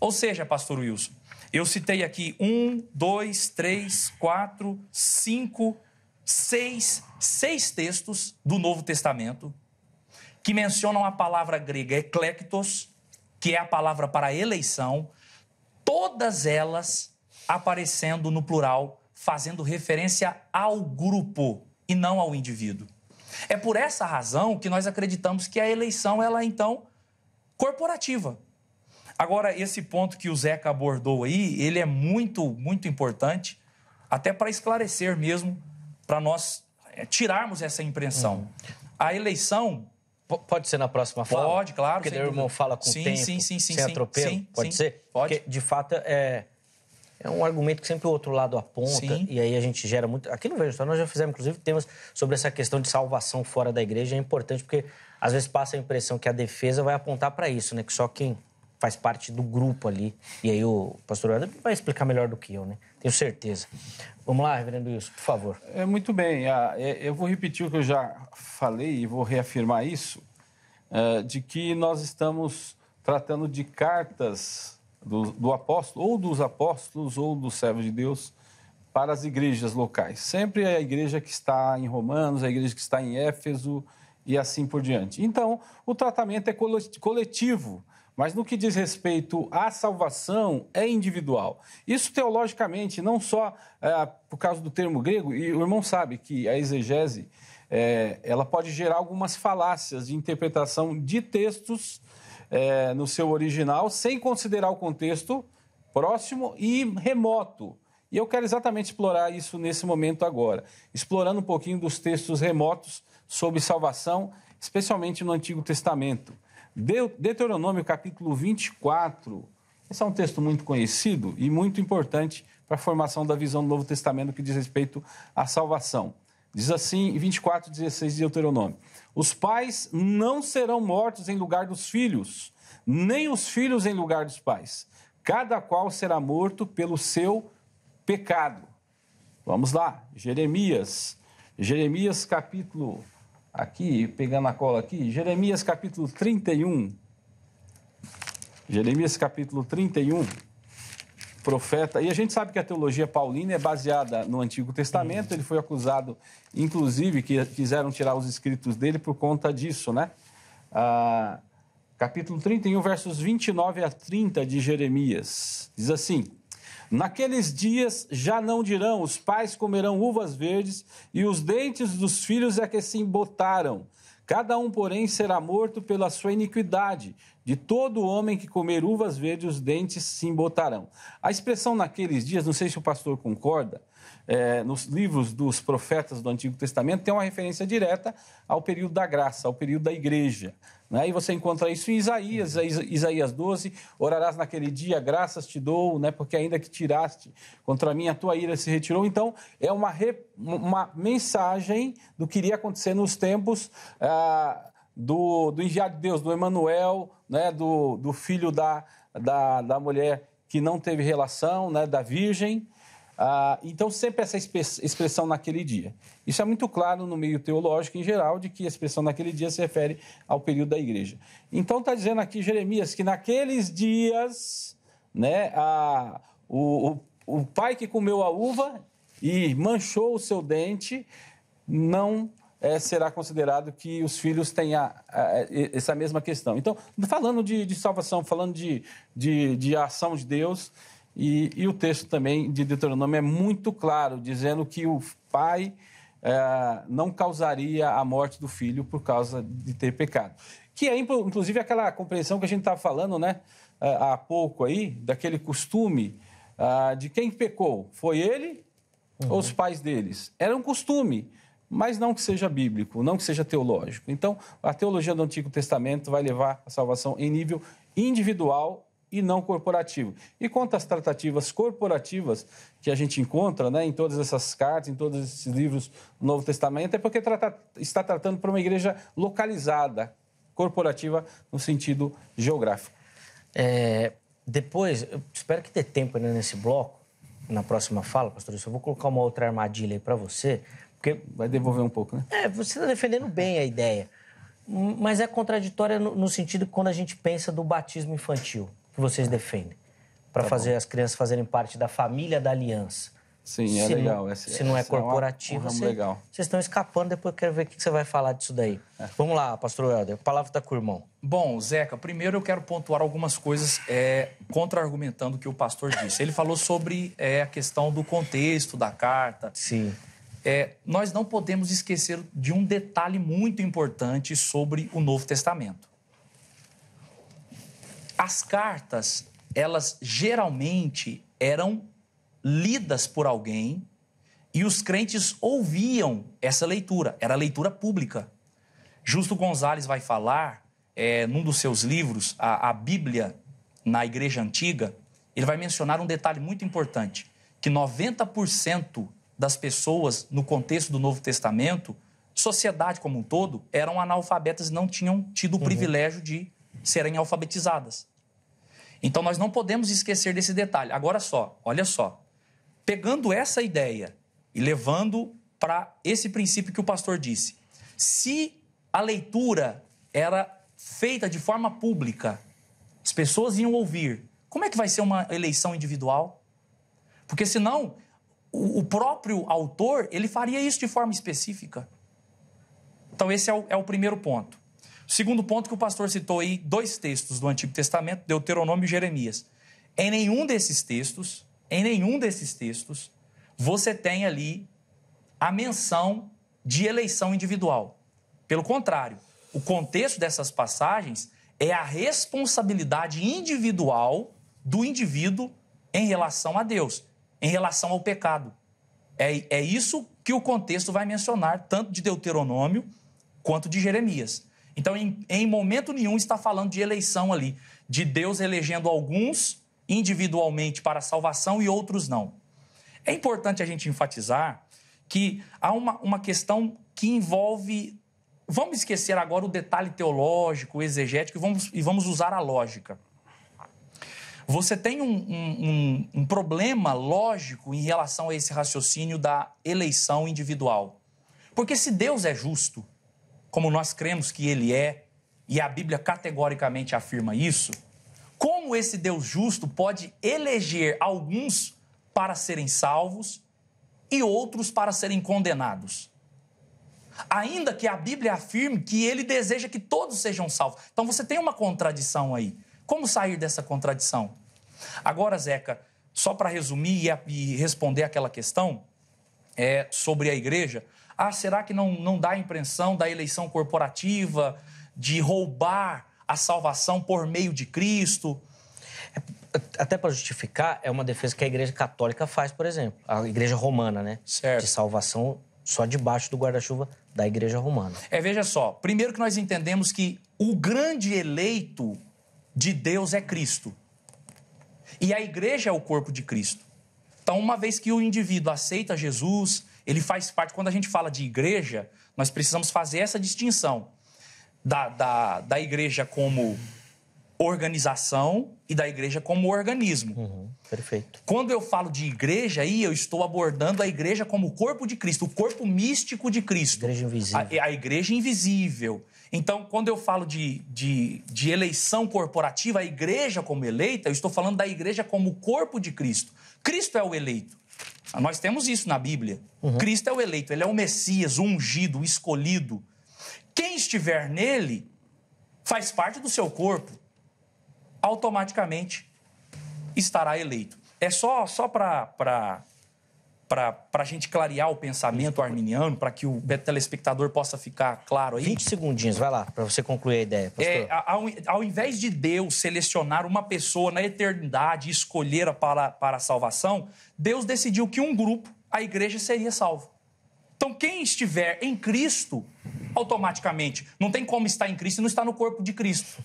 ou seja, pastor Wilson, eu citei aqui um, dois, três, quatro, cinco, seis, seis textos do Novo Testamento que mencionam a palavra grega eclectos, que é a palavra para eleição, todas elas aparecendo no plural, fazendo referência ao grupo e não ao indivíduo. É por essa razão que nós acreditamos que a eleição ela é então corporativa. Agora, esse ponto que o Zeca abordou aí, ele é muito, muito importante, até para esclarecer mesmo, para nós é, tirarmos essa impressão. Uhum. A eleição. P pode ser na próxima fala? Pode, claro. Porque o irmão fala com sim, tempo, sim, sim, sim, sem atropelo. Sim, pode sim, ser? Pode. Porque, de fato, é, é um argumento que sempre o outro lado aponta, Sim. e aí a gente gera muito. Aqui no Veja, nós já fizemos, inclusive, temas sobre essa questão de salvação fora da igreja, é importante porque às vezes passa a impressão que a defesa vai apontar para isso, né? Que só quem faz parte do grupo ali. E aí o pastor Helder vai explicar melhor do que eu, né? Tenho certeza. Vamos lá, reverendo Wilson, por favor. É muito bem. Ah, é, eu vou repetir o que eu já falei e vou reafirmar isso, é, de que nós estamos tratando de cartas do, do apóstolo, ou dos apóstolos, ou dos servos de Deus, para as igrejas locais. Sempre é a igreja que está em Romanos, a igreja que está em Éfeso e assim por diante. Então, o tratamento é coletivo mas no que diz respeito à salvação, é individual. Isso teologicamente, não só é, por causa do termo grego, e o irmão sabe que a exegese é, ela pode gerar algumas falácias de interpretação de textos é, no seu original, sem considerar o contexto próximo e remoto. E eu quero exatamente explorar isso nesse momento agora, explorando um pouquinho dos textos remotos sobre salvação, especialmente no Antigo Testamento. Deuteronômio capítulo 24. Esse é um texto muito conhecido e muito importante para a formação da visão do Novo Testamento que diz respeito à salvação. Diz assim em 24, 16 de Deuteronômio: Os pais não serão mortos em lugar dos filhos, nem os filhos em lugar dos pais. Cada qual será morto pelo seu pecado. Vamos lá, Jeremias. Jeremias capítulo aqui, pegando a cola aqui, Jeremias capítulo 31. Jeremias capítulo 31, profeta. E a gente sabe que a teologia paulina é baseada no Antigo Testamento. Ele foi acusado, inclusive, que quiseram tirar os escritos dele por conta disso, né? Ah, capítulo 31, versos 29 a 30 de Jeremias. Diz assim. Naqueles dias já não dirão: os pais comerão uvas verdes, e os dentes dos filhos é que se embotaram. Cada um, porém, será morto pela sua iniquidade. De todo homem que comer uvas verdes, os dentes se embotarão. A expressão naqueles dias, não sei se o pastor concorda, é, nos livros dos profetas do Antigo Testamento, tem uma referência direta ao período da graça, ao período da igreja. Né? E você encontra isso em Isaías, uhum. Isaías 12, orarás naquele dia, graças te dou, né? porque ainda que tiraste contra mim, a tua ira se retirou. Então, é uma, re... uma mensagem do que iria acontecer nos tempos ah, do, do enviado de Deus, do Emanuel, né? do, do filho da, da, da mulher que não teve relação, né? da virgem, ah, então, sempre essa expressão naquele dia. Isso é muito claro no meio teológico em geral, de que a expressão naquele dia se refere ao período da igreja. Então, está dizendo aqui Jeremias que naqueles dias, né, a, o, o, o pai que comeu a uva e manchou o seu dente, não é, será considerado que os filhos tenham é, é, essa mesma questão. Então, falando de, de salvação, falando de, de, de ação de Deus, e, e o texto também de Deuteronômio é muito claro, dizendo que o pai é, não causaria a morte do filho por causa de ter pecado. Que é, inclusive, aquela compreensão que a gente estava falando né, é, há pouco aí, daquele costume uh, de quem pecou, foi ele uhum. ou os pais deles? Era um costume mas não que seja bíblico, não que seja teológico. Então, a teologia do Antigo Testamento vai levar a salvação em nível individual e não corporativo. E quanto às tratativas corporativas que a gente encontra né, em todas essas cartas, em todos esses livros do Novo Testamento, é porque trata, está tratando para uma igreja localizada, corporativa, no sentido geográfico. É, depois, eu espero que dê tempo né, nesse bloco, na próxima fala, pastor, eu só vou colocar uma outra armadilha aí para você. Porque... Vai devolver um pouco, né? É, você está defendendo bem a ideia. Mas é contraditória no, no sentido que quando a gente pensa do batismo infantil que vocês defendem para tá fazer bom. as crianças fazerem parte da família da aliança. Sim, é se é não, legal. se não é corporativo, é legal. vocês estão escapando, depois eu quero ver o que você vai falar disso daí. É. Vamos lá, pastor Helder, a palavra está com o irmão. Bom, Zeca, primeiro eu quero pontuar algumas coisas é, contra-argumentando o que o pastor disse. Ele falou sobre é, a questão do contexto da carta. Sim. É, nós não podemos esquecer de um detalhe muito importante sobre o Novo Testamento. As cartas, elas geralmente eram lidas por alguém e os crentes ouviam essa leitura, era leitura pública. Justo Gonzalez vai falar, é, num dos seus livros, a, a Bíblia na Igreja Antiga, ele vai mencionar um detalhe muito importante, que 90% das pessoas no contexto do Novo Testamento, sociedade como um todo, eram analfabetas e não tinham tido o uhum. privilégio de serem alfabetizadas. Então nós não podemos esquecer desse detalhe. Agora só, olha só. Pegando essa ideia e levando para esse princípio que o pastor disse. Se a leitura era feita de forma pública, as pessoas iam ouvir. Como é que vai ser uma eleição individual? Porque senão o, próprio autor ele faria isso de forma específica. Então esse é o, é o primeiro ponto. Segundo ponto que o pastor citou aí, dois textos do Antigo Testamento, Deuteronômio e Jeremias. Em nenhum desses textos, em nenhum desses textos, você tem ali a menção de eleição individual. Pelo contrário, o contexto dessas passagens é a responsabilidade individual do indivíduo em relação a Deus, em relação ao pecado. É, é isso que o contexto vai mencionar, tanto de Deuteronômio quanto de Jeremias. Então, em, em momento nenhum está falando de eleição ali, de Deus elegendo alguns individualmente para salvação e outros não. É importante a gente enfatizar que há uma, uma questão que envolve. Vamos esquecer agora o detalhe teológico, exegético, e vamos, e vamos usar a lógica. Você tem um, um, um problema lógico em relação a esse raciocínio da eleição individual. Porque se Deus é justo, como nós cremos que ele é, e a Bíblia categoricamente afirma isso, como esse Deus justo pode eleger alguns para serem salvos e outros para serem condenados? Ainda que a Bíblia afirme que ele deseja que todos sejam salvos. Então você tem uma contradição aí. Como sair dessa contradição? Agora, Zeca, só para resumir e, responder aquela questão é, sobre a igreja, ah, será que não, não dá a impressão da eleição corporativa, de roubar a salvação por meio de Cristo? É, até para justificar, é uma defesa que a Igreja Católica faz, por exemplo. A Igreja Romana, né? Certo. De salvação só debaixo do guarda-chuva da Igreja Romana. É, veja só. Primeiro que nós entendemos que o grande eleito de Deus é Cristo. E a igreja é o corpo de Cristo. Então, uma vez que o indivíduo aceita Jesus, ele faz parte. Quando a gente fala de igreja, nós precisamos fazer essa distinção da, da, da igreja como organização e da igreja como organismo. Uhum, perfeito. Quando eu falo de igreja, aí eu estou abordando a igreja como o corpo de Cristo, o corpo místico de Cristo. Igreja invisível. A, a igreja invisível. Então, quando eu falo de, de, de, eleição corporativa, a igreja como eleita, eu estou falando da igreja como o corpo de Cristo. Cristo é o eleito. Ah, nós temos isso na Bíblia. Uhum. Cristo é o eleito, ele é o Messias, o ungido, o escolhido. Quem estiver nele faz parte do seu corpo, automaticamente estará eleito. É só, só para para a gente clarear o pensamento arminiano, para que o telespectador possa ficar claro aí. 20 segundinhos, vai lá, para você concluir a ideia. É, ao, ao, invés de Deus selecionar uma pessoa na eternidade e escolher para, para a salvação, Deus decidiu que um grupo, a igreja, seria salvo. Então, quem estiver em Cristo, automaticamente, não tem como estar em Cristo e não estar no corpo de Cristo.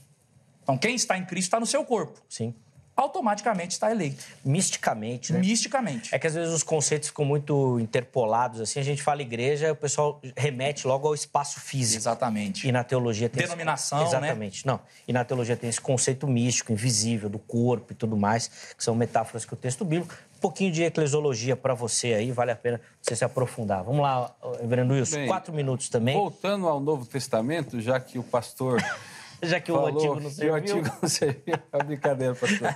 Então, quem está em Cristo está no seu corpo. Sim automaticamente está eleito. Misticamente, né? Misticamente. É que às vezes os conceitos ficam muito interpolados, assim, a gente fala igreja, o pessoal remete logo ao espaço físico. Exatamente. E na teologia tem denominação, esse... Né? Exatamente. Né? Não. E na teologia tem esse conceito místico, invisível do corpo e tudo mais, que são metáforas que o texto bíblico um pouquinho de eclesiologia para você aí, vale a pena você se aprofundar. Vamos lá, Reverendo Wilson, Bem, quatro minutos também. Voltando ao Novo Testamento, já que o pastor (laughs) já que Falou, o antigo não serviu. o antigo não serviu. É brincadeira, pastor.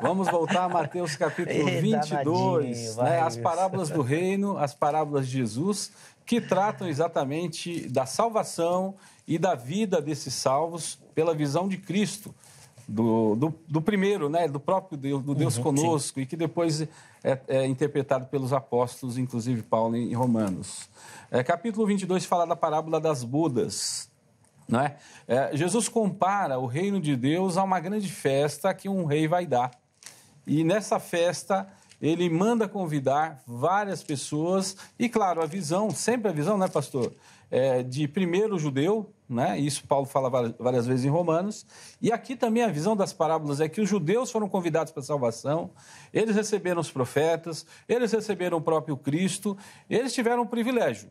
Vamos voltar a Mateus capítulo 22, né? as parábolas do reino, as parábolas de Jesus, que tratam exatamente da salvação e da vida desses salvos pela visão de Cristo. Do, do, do, primeiro, né? do próprio Deus, do Deus uhum, conosco, sim. e que depois é, é, é, interpretado pelos apóstolos, inclusive Paulo em Romanos. É, capítulo 22 fala da parábola das budas. Não é? é? Jesus compara o reino de Deus a uma grande festa que um rei vai dar. E nessa festa ele manda convidar várias pessoas e, claro, a visão, sempre a visão, né, pastor? É, de primeiro judeu, né? Isso Paulo fala várias vezes em Romanos. E aqui também a visão das parábolas é que os judeus foram convidados para a salvação, eles receberam os profetas, eles receberam o próprio Cristo, eles tiveram um privilégio.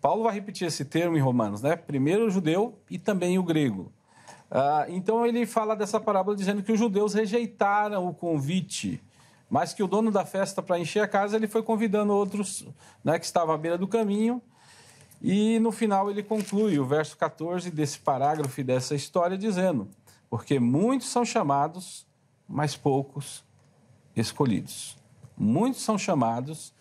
Paulo vai repetir esse termo em Romanos, né? Primeiro o judeu e também o grego. Ah, então ele fala dessa parábola dizendo que os judeus rejeitaram o convite, mas que o dono da festa para encher a casa ele foi convidando outros, né, que estavam à beira do caminho. E no final ele conclui o verso 14 desse parágrafo e dessa história dizendo: porque muitos são chamados, mas poucos escolhidos. Muitos são chamados,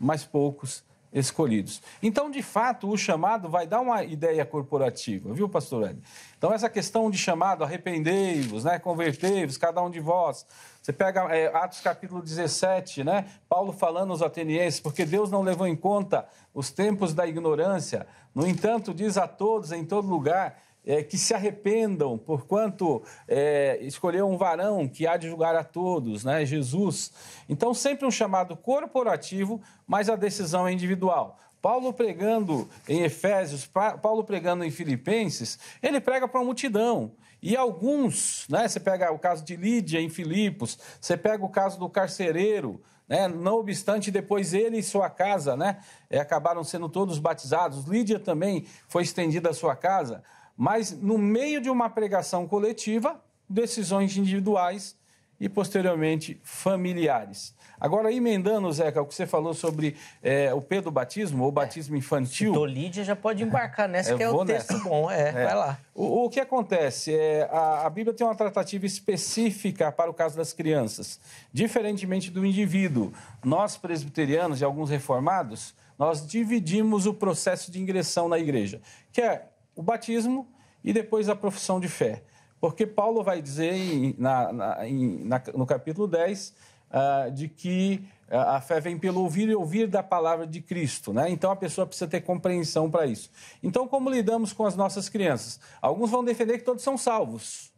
mas poucos escolhidos. Então, de fato, o chamado vai dar uma ideia corporativa, viu, pastor Ed? Então, essa questão de chamado, arrependei-vos, né? convertei-vos, cada um de vós. Você pega é, Atos capítulo 17, né? Paulo falando aos atenienses, porque Deus não levou em conta os tempos da ignorância. No entanto, diz a todos, em todo lugar, é, que se arrependam, porquanto é, escolheu um varão que há de julgar a todos, né? Jesus. Então, sempre um chamado corporativo, mas a decisão é individual. Paulo pregando em Efésios, Paulo pregando em Filipenses, ele prega para a multidão. E alguns, né, você pega o caso de Lídia em Filipos, você pega o caso do carcereiro, né, não obstante, depois ele e sua casa né, é, acabaram sendo todos batizados. Lídia também foi estendida a sua casa. Mas no meio de uma pregação coletiva, decisões individuais e posteriormente familiares. Agora, emendando, Zeca, o que você falou sobre é, o Pedro batismo, ou batismo é, infantil. Do Lídia já pode embarcar nessa, é, que é o texto bom. É, é, vai lá. O, o, que acontece? É, a, a Bíblia tem uma tratativa específica para o caso das crianças. Diferentemente do indivíduo, nós presbiterianos e alguns reformados, nós dividimos o processo de ingressão na igreja, que é o batismo e depois a profissão de fé. Porque Paulo vai dizer em, na, na, em, na, no capítulo 10 uh, ah, de que ah, a fé vem pelo ouvir e ouvir da palavra de Cristo, né? Então a pessoa precisa ter compreensão para isso. Então, como lidamos com as nossas crianças? Alguns vão defender que todos são salvos.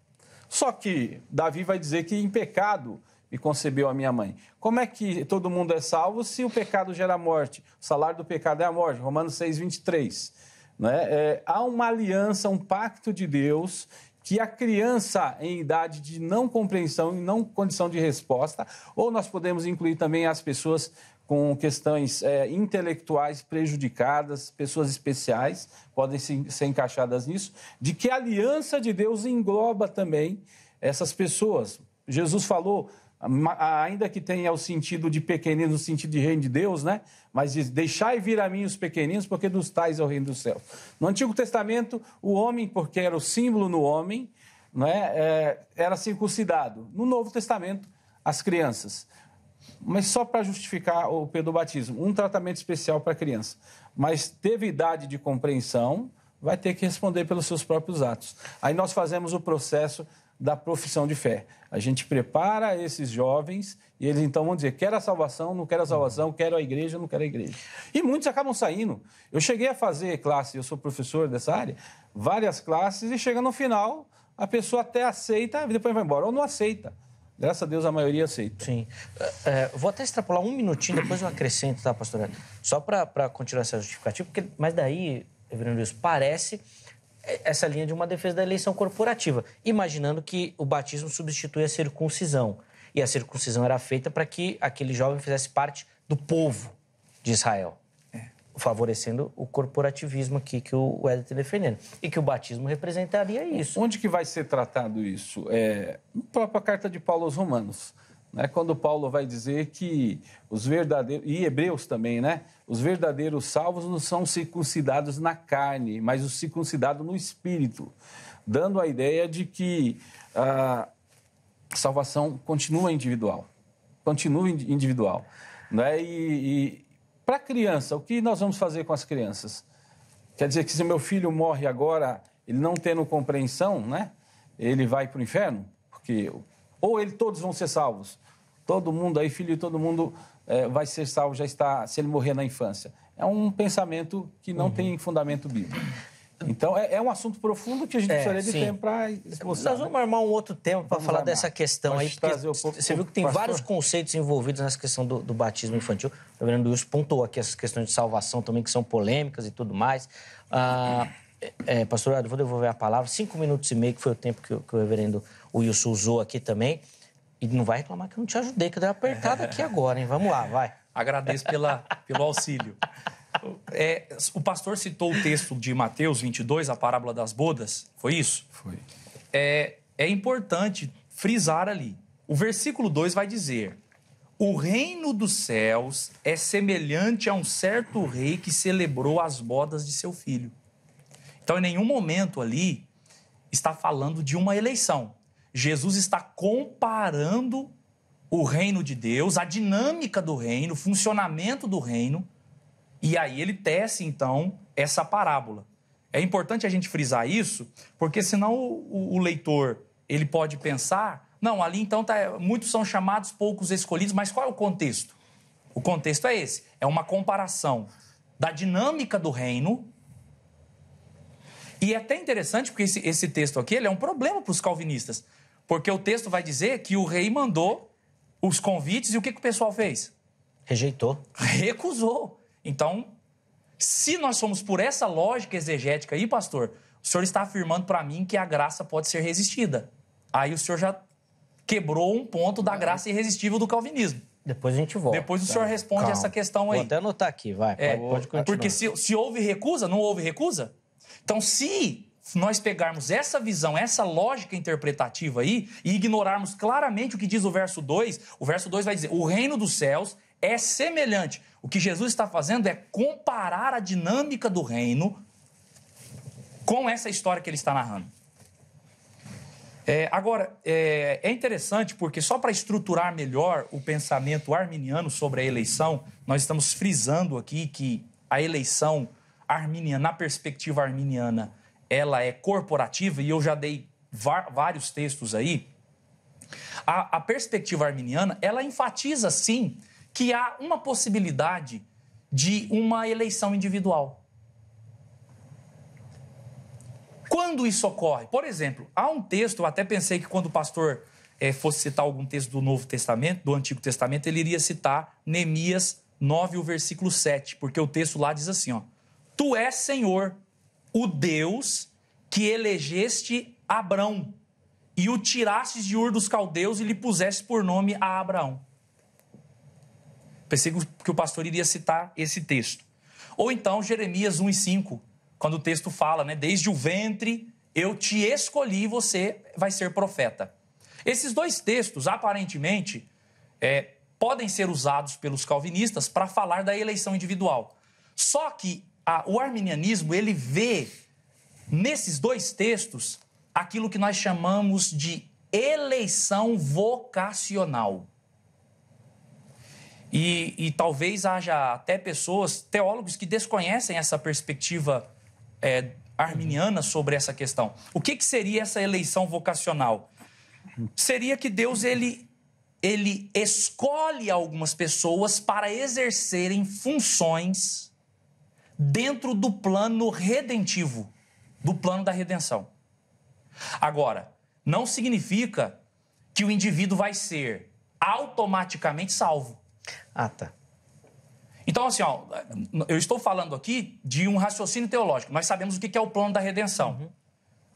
Só que Davi vai dizer que em pecado me concebeu a minha mãe. Como é que todo mundo é salvo se o pecado gera morte? O salário do pecado é a morte. Romanos 6, 23. Né? É, há uma aliança, um pacto de Deus que a criança em idade de não compreensão e não condição de resposta, ou nós podemos incluir também as pessoas com questões é, intelectuais prejudicadas, pessoas especiais podem se, ser encaixadas nisso, de que a aliança de Deus engloba também essas pessoas. Jesus falou ainda que tenha o sentido de pequenino, no sentido de reino de Deus, né? Mas diz: deixai vir a mim os pequeninos, porque dos tais é o reino do céu. No Antigo Testamento, o homem, porque era o símbolo no homem, né, é, era circuncidado. No Novo Testamento, as crianças. Mas só para justificar o pedobatismo, um tratamento especial para a criança. Mas teve idade de compreensão, vai ter que responder pelos seus próprios atos. Aí nós fazemos o processo da profissão de fé. A gente prepara esses jovens e eles então vão dizer: quero a salvação, não quero a salvação, quero a igreja, não quero a igreja. E muitos acabam saindo. Eu cheguei a fazer classe, eu sou professor dessa área, várias classes, e chega no final, a pessoa até aceita, e depois vai embora, ou não aceita. Graças a Deus a maioria aceita. Sim. É, é vou até extrapolar um minutinho, depois eu acrescento, tá, pastor? Só para continuar essa justificativa, porque, mas daí, Evelyn Luiz, parece essa linha de uma defesa da eleição corporativa, imaginando que o batismo substitui a circuncisão. E a circuncisão era feita para que aquele jovem fizesse parte do povo de Israel, é. favorecendo o corporativismo aqui que o Ed está defendendo. E que o batismo representaria isso. Onde que vai ser tratado isso? É, na própria carta de Paulo aos Romanos né, quando Paulo vai dizer que os verdadeiros, e Hebreus também, né? Os verdadeiros salvos não são circuncidados na carne, mas os circuncidados no espírito, dando a ideia de que a salvação continua individual, continua individual. Né? E, e para a criança, o que nós vamos fazer com as crianças? Quer dizer que se meu filho morre agora, ele não tendo compreensão, né? Ele vai para o inferno? Porque ou ele, todos vão ser salvos. Todo mundo aí, filho de todo mundo, é, vai ser salvo, já está, se ele morrer na infância. É um pensamento que não uhum. tem fundamento bíblico. Então, é, é, um assunto profundo que a gente é, precisaria de sim. tempo para esboçar. Nós vamos né? armar um outro tempo para falar armar. dessa questão Pode aí, porque o povo, você viu que tem pastor. vários conceitos envolvidos nessa questão do, do batismo infantil. O reverendo Wilson pontuou aqui essas questões de salvação também, que são polêmicas e tudo mais. Ah, é, pastor Eduardo, vou devolver a palavra. Cinco minutos e meio, que foi o tempo que, que o reverendo Wilson usou aqui também. E não vai reclamar que eu não te ajudei, que eu dei uma apertada aqui agora, hein? Vamos lá, vai. (laughs) Agradeço pela, pelo auxílio. É, o pastor citou o texto de Mateus 22, a parábola das bodas, foi isso? Foi. É, é importante frisar ali. O versículo 2 vai dizer: O reino dos céus é semelhante a um certo rei que celebrou as bodas de seu filho. Então, em nenhum momento ali está falando de uma eleição. Jesus está comparando o reino de Deus, a dinâmica do reino, o funcionamento do reino, e aí ele tece então essa parábola. É importante a gente frisar isso, porque senão o, o, o leitor ele pode pensar, não, ali então tá, muitos são chamados, poucos escolhidos, mas qual é o contexto? O contexto é esse, é uma comparação da dinâmica do reino e é até interessante, porque esse, esse texto aqui é um problema para os calvinistas. Porque o texto vai dizer que o rei mandou os convites e o que, que o pessoal fez? Rejeitou. Recusou. Então, se nós somos por essa lógica exegética aí, pastor, o senhor está afirmando para mim que a graça pode ser resistida. Aí o senhor já quebrou um ponto da graça irresistível do calvinismo. Depois a gente volta. Depois o senhor tá. responde Calma. essa questão aí. Vou até anotar aqui, vai. É, pode continuar. Porque se, se houve recusa, não houve recusa? Então, se nós pegarmos essa visão, essa lógica interpretativa aí e ignorarmos claramente o que diz o verso 2, o verso 2 vai dizer: "O reino dos céus é semelhante". O que Jesus está fazendo é comparar a dinâmica do reino com essa história que ele está narrando. É, agora, é, é, interessante porque, só para estruturar melhor o pensamento arminiano sobre a eleição, nós estamos frisando aqui que a eleição arminiana, na perspectiva arminiana, ela é corporativa, e eu já dei vários textos aí. A, a perspectiva arminiana, ela enfatiza, sim, que há uma possibilidade de uma eleição individual. Quando isso ocorre? Por exemplo, há um texto, eu até pensei que quando o pastor é, fosse citar algum texto do Novo Testamento, do Antigo Testamento, ele iria citar Neemias 9, o versículo 7, porque o texto lá diz assim, ó. Tu és Senhor, o Deus que elegeste Abrão e o tirastes de Ur dos Caldeus e lhe pusesse por nome a Abraão. Pensei que o pastor iria citar esse texto. Ou então Jeremias 1 e 5, quando o texto fala, né? Desde o ventre eu te escolhi e você vai ser profeta. Esses dois textos, aparentemente, é, podem ser usados pelos calvinistas para falar da eleição individual. Só que a, o arminianismo ele vê nesses dois textos aquilo que nós chamamos de eleição vocacional. E, e, talvez haja até pessoas, teólogos, que desconhecem essa perspectiva é, arminiana sobre essa questão. O que, que seria essa eleição vocacional? Seria que Deus ele, ele escolhe algumas pessoas para exercerem funções dentro do plano redentivo, do plano da redenção. Agora, não significa que o indivíduo vai ser automaticamente salvo. Ah, tá. Então, assim, ó, eu estou falando aqui de um raciocínio teológico. Nós sabemos o que é o plano da redenção. Uhum.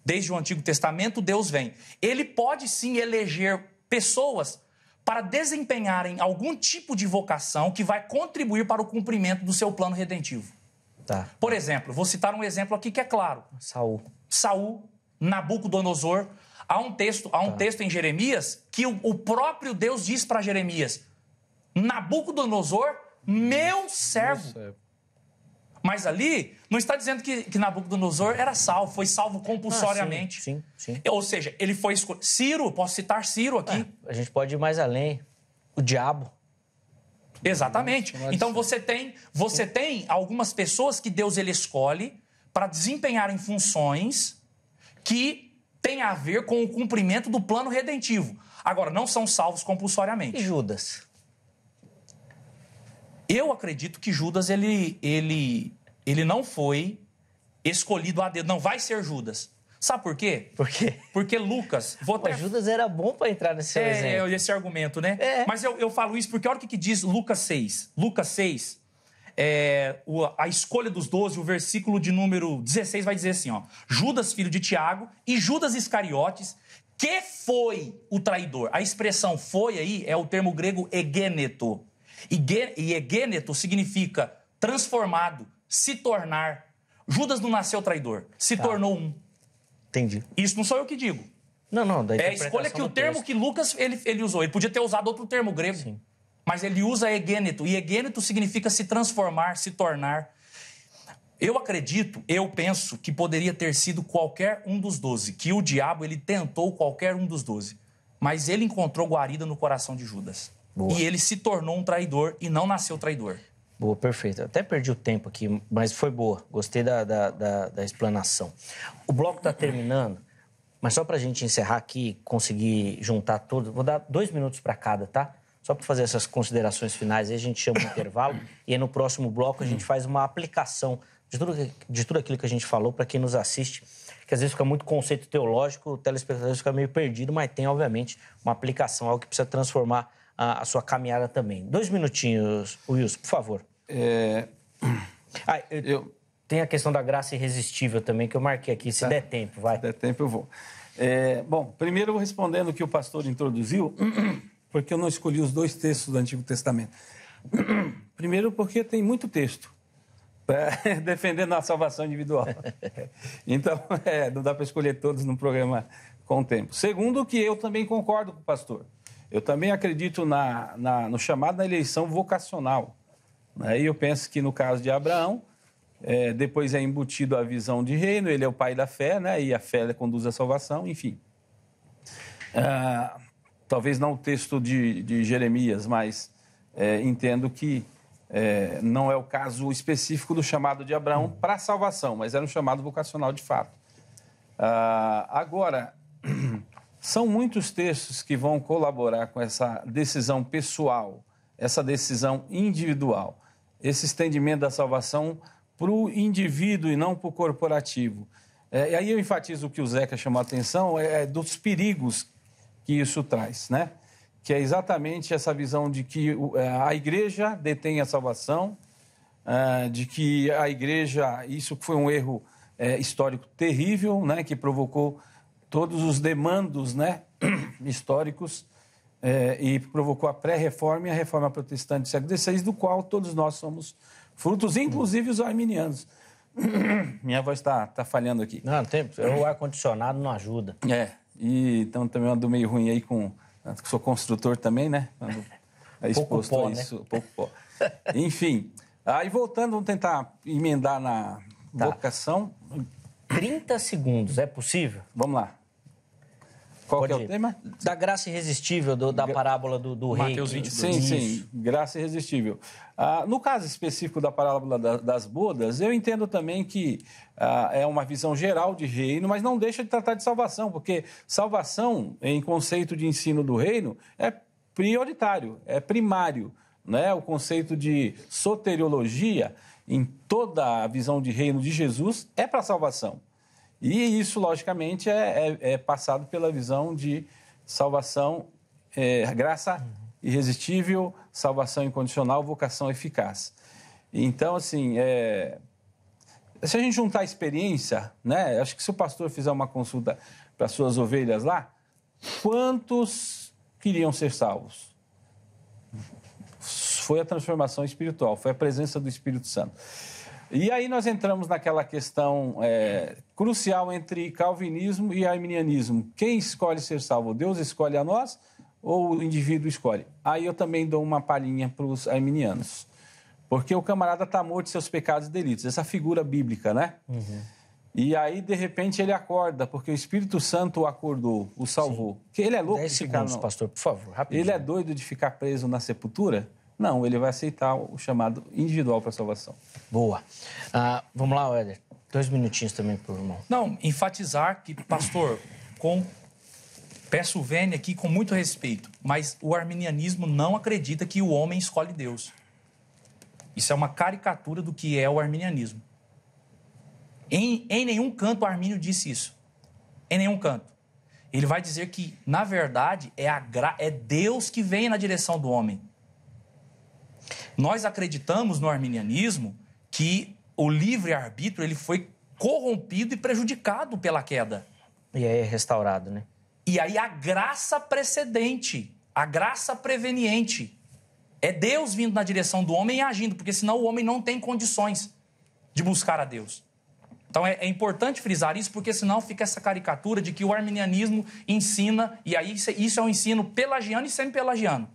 Desde o Antigo Testamento, Deus vem. Ele pode sim eleger pessoas para desempenharem algum tipo de vocação que vai contribuir para o cumprimento do seu plano redentivo. Tá. Por exemplo, vou citar um exemplo aqui que é claro. Saul. Saul, Nabucodonosor. Há um texto, há um tá. texto em Jeremias que o, o próprio Deus diz para Jeremias: Nabucodonosor, meu servo. Meu Mas ali não está dizendo que, que Nabucodonosor era salvo, foi salvo compulsoriamente. Ah, sim, sim, sim, Ou seja, ele foi escolhido. Ciro, posso citar Ciro aqui? É, a gente pode ir mais além. O diabo. Exatamente. Então você tem, você tem algumas pessoas que Deus ele escolhe para desempenharem funções que têm a ver com o cumprimento do plano redentivo. Agora, não são salvos compulsoriamente. E Judas? Eu acredito que Judas ele, ele, ele não foi escolhido a dedo. Não vai ser Judas. Sabe por quê? Por quê? Porque Lucas. (laughs) Vou até... O Judas era bom para entrar nesse é, exemplo. É, esse argumento, né? É. Mas eu, eu falo isso porque olha o que, que diz Lucas 6. Lucas 6, é, o, a escolha dos doze, o versículo de número 16 vai dizer assim: ó, Judas, filho de Tiago, e Judas Iscariotes, que foi o traidor. A expressão foi aí é o termo grego egeneto. E, e egeneto significa transformado, se tornar. Judas não nasceu traidor, se tá. tornou um. Entendi. Isso não sou eu que digo. Não, não, daí É a escolha que o termo texto. que Lucas ele, ele usou. Ele podia ter usado outro termo grego. Sim. Mas ele usa egênito. E egênito significa se transformar, se tornar. Eu acredito, eu penso que poderia ter sido qualquer um dos doze, que o diabo ele tentou qualquer um dos doze. Mas ele encontrou guarida no coração de Judas. Boa. E ele se tornou um traidor e não nasceu traidor. Boa, perfeito. Até perdi o tempo aqui, mas foi boa. Gostei da, da, da, da explanação. O bloco está terminando, mas só para a gente encerrar aqui, conseguir juntar tudo vou dar dois minutos para cada, tá? Só para fazer essas considerações finais, aí a gente chama o intervalo e aí no próximo bloco a gente faz uma aplicação de tudo, de tudo aquilo que a gente falou para quem nos assiste, que às vezes fica muito conceito teológico, o telespectador fica meio perdido, mas tem, obviamente, uma aplicação, algo que precisa transformar a, a sua caminhada também. Dois minutinhos, Wilson, por favor. É... Ah, (clears throat) eu... eu... Tem a questão da graça irresistível também, que eu marquei aqui. Se tá. der tempo, vai. Se der tempo, eu vou. É... bom, primeiro respondendo o que o pastor introduziu, (clears throat) porque eu não escolhi os dois textos do Antigo Testamento. (clears throat) Primeiro, porque tem muito texto (laughs) defendendo a salvação individual. (laughs) Então, (laughs) é, não dá para escolher todos num programa com o tempo. Segundo, que eu também concordo com o pastor. Eu também acredito na, na no chamado da eleição vocacional. Né? E eu penso que no caso de Abraão, é, depois é embutido a visão de reino, ele é o pai da fé, né? e a fé conduz à salvação, enfim. Ah, talvez não o texto de, de Jeremias, mas é, entendo que é, não é o caso específico do chamado de Abraão para a salvação, mas era um chamado vocacional de fato. Ah, agora, (clears throat) São muitos textos que vão colaborar com essa decisão pessoal, essa decisão individual, esse estendimento da salvação para o indivíduo e não para o corporativo. É, e aí eu enfatizo o que o Zeca chamou a atenção, é, é dos perigos que isso traz, né? Que é exatamente essa visão de que é, a igreja detém a salvação, é, de que a igreja, isso foi um erro histórico terrível, né? Que provocou todos os demandos né, (clears throat) históricos eh, e provocou a pré-reforma e a reforma protestante do século XVI, do qual todos nós somos frutos, inclusive os arminianos. (clears throat) Minha voz está tá falhando aqui. Não, tem, o ar-condicionado não ajuda. É, e então também do meio ruim aí com. Sou construtor também, né? é exposto né? pouco pó, a isso, né? pouco pó. Enfim, aí voltando, vamos tentar emendar na tá. vocação. 30 segundos, é possível? Vamos lá. Qual que é o tema? Da graça irresistível, do, da parábola do, do rei. Mateus 22. Sim, sim, graça irresistível. Ah, no caso específico da parábola da, das bodas, eu entendo também que ah, é uma visão geral de reino, mas não deixa de tratar de salvação, porque salvação, em conceito de ensino do reino, é prioritário, é primário. Né? O conceito de soteriologia, em toda a visão de reino de Jesus, é para salvação. E isso, logicamente, é, é, é passado pela visão de salvação, é, graça irresistível, salvação incondicional, vocação eficaz. Então, assim, é, se a gente juntar a experiência, né? Acho que se o pastor fizer uma consulta para suas ovelhas lá, quantos queriam ser salvos? Foi a transformação espiritual, foi a presença do Espírito Santo. E aí nós entramos naquela questão é, crucial entre calvinismo e arminianismo. Quem escolhe ser salvo? Deus escolhe a nós ou o indivíduo escolhe? Aí eu também dou uma palhinha para os arminianos. Porque o camarada está morto de seus pecados e delitos. Essa figura bíblica, né? Uhum. E aí, de repente, ele acorda, porque o Espírito Santo o acordou, o salvou. Que ele é louco Dez de ficar... Segundos, no... pastor, por favor, rapidinho. Ele é doido de ficar preso na sepultura? Não, ele vai aceitar o chamado individual para salvação. Boa. Ah, vamos lá, Éder. Dois minutinhos também para o irmão. Não, enfatizar que, pastor, com peço vênia aqui com muito respeito, mas o arminianismo não acredita que o homem escolhe Deus. Isso é uma caricatura do que é o arminianismo. Em, em nenhum canto o Armínio disse isso. Em nenhum canto. Ele vai dizer que, na verdade, é, gra... é Deus que vem na direção do homem. Nós acreditamos no arminianismo que o livre-arbítrio ele foi corrompido e prejudicado pela queda. E aí é restaurado, né? E aí a graça precedente, a graça preveniente. É Deus vindo na direção do homem e agindo, porque senão o homem não tem condições de buscar a Deus. Então é, é, importante frisar isso, porque senão fica essa caricatura de que o arminianismo ensina, e aí isso, é um ensino pelagiano e semi-pelagiano.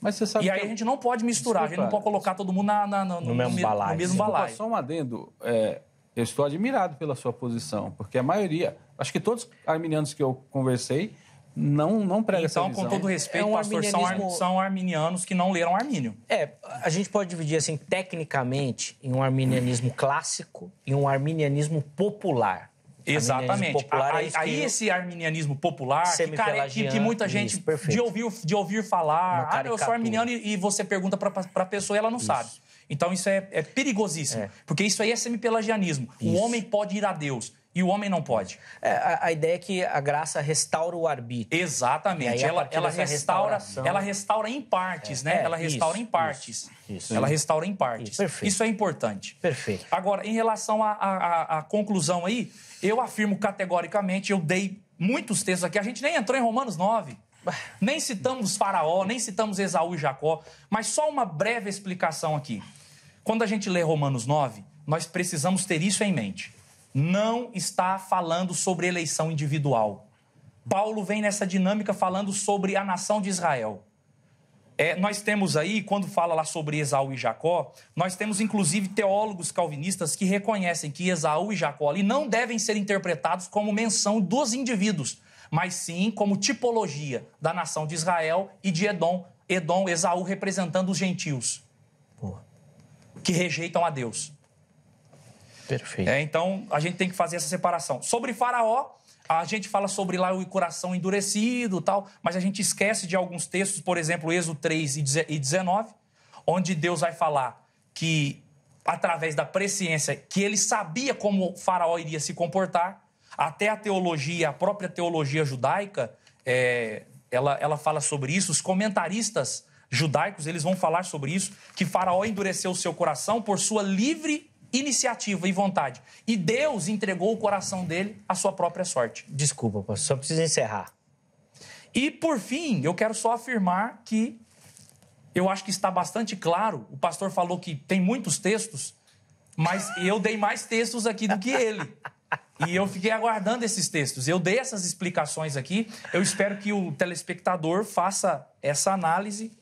Mas você sabe e aí é a gente não pode misturar, Desculpa, a gente não pode colocar todo mundo na, na, na no, no, mesmo balaio. No mesmo balaio. Só um adendo, é, eu estou admirado pela sua posição, porque a maioria, acho que todos os arminianos que eu conversei, não, não prega então, essa visão. Então, com todo respeito, é um pastor, arminianismo... são, ar, são arminianos que não leram Armínio. É, a gente pode dividir, assim, tecnicamente, em um arminianismo clássico e um arminianismo popular. É Exatamente. Popular é aí, é aí esse arminianismo popular, que, cara, que, que, muita gente isso, de, ouvir, de ouvir falar, ah, eu sou arminiano, e, e você pergunta para a pessoa e ela não isso. sabe. Então isso é, é perigosíssimo, é. porque isso aí é semi-pelagianismo. O homem pode ir a Deus, e o homem não pode. É, a, a, ideia é que a graça restaura o arbítrio. Exatamente. Aí, ela, ela restaura, ela restaura em partes, é, né? É, ela restaura isso, em partes. Isso, isso, ela restaura em partes. perfeito. Isso é importante. Perfeito. Agora, em relação à conclusão aí, eu afirmo categoricamente, eu dei muitos textos aqui, a gente nem entrou em Romanos 9. Nem citamos Faraó, nem citamos Esaú e Jacó, mas só uma breve explicação aqui. Quando a gente lê Romanos 9, nós precisamos ter isso em mente não está falando sobre eleição individual. Paulo vem nessa dinâmica falando sobre a nação de Israel. É, nós temos aí, quando fala lá sobre Esaú e Jacó, nós temos inclusive teólogos calvinistas que reconhecem que Esaú e Jacó ali não devem ser interpretados como menção dos indivíduos, mas sim como tipologia da nação de Israel e de Edom. Edom, Esaú representando os gentios que rejeitam a Deus. Perfeito. É, então, a gente tem que fazer essa separação. Sobre Faraó, a gente fala sobre lá o coração endurecido tal, mas a gente esquece de alguns textos, por exemplo, Êxodo 3 e 19, onde Deus vai falar que, através da presciência, que ele sabia como faraó iria se comportar, até a teologia, a própria teologia judaica, é, ela, ela fala sobre isso, os comentaristas judaicos, eles vão falar sobre isso, que faraó endureceu o seu coração por sua livre iniciativa e vontade. E Deus entregou o coração dele à sua própria sorte. Desculpa, só preciso encerrar. E por fim, eu quero só afirmar que eu acho que está bastante claro. O pastor falou que tem muitos textos, mas eu dei mais textos aqui do que ele. E eu fiquei aguardando esses textos. Eu dei essas explicações aqui. Eu espero que o telespectador faça essa análise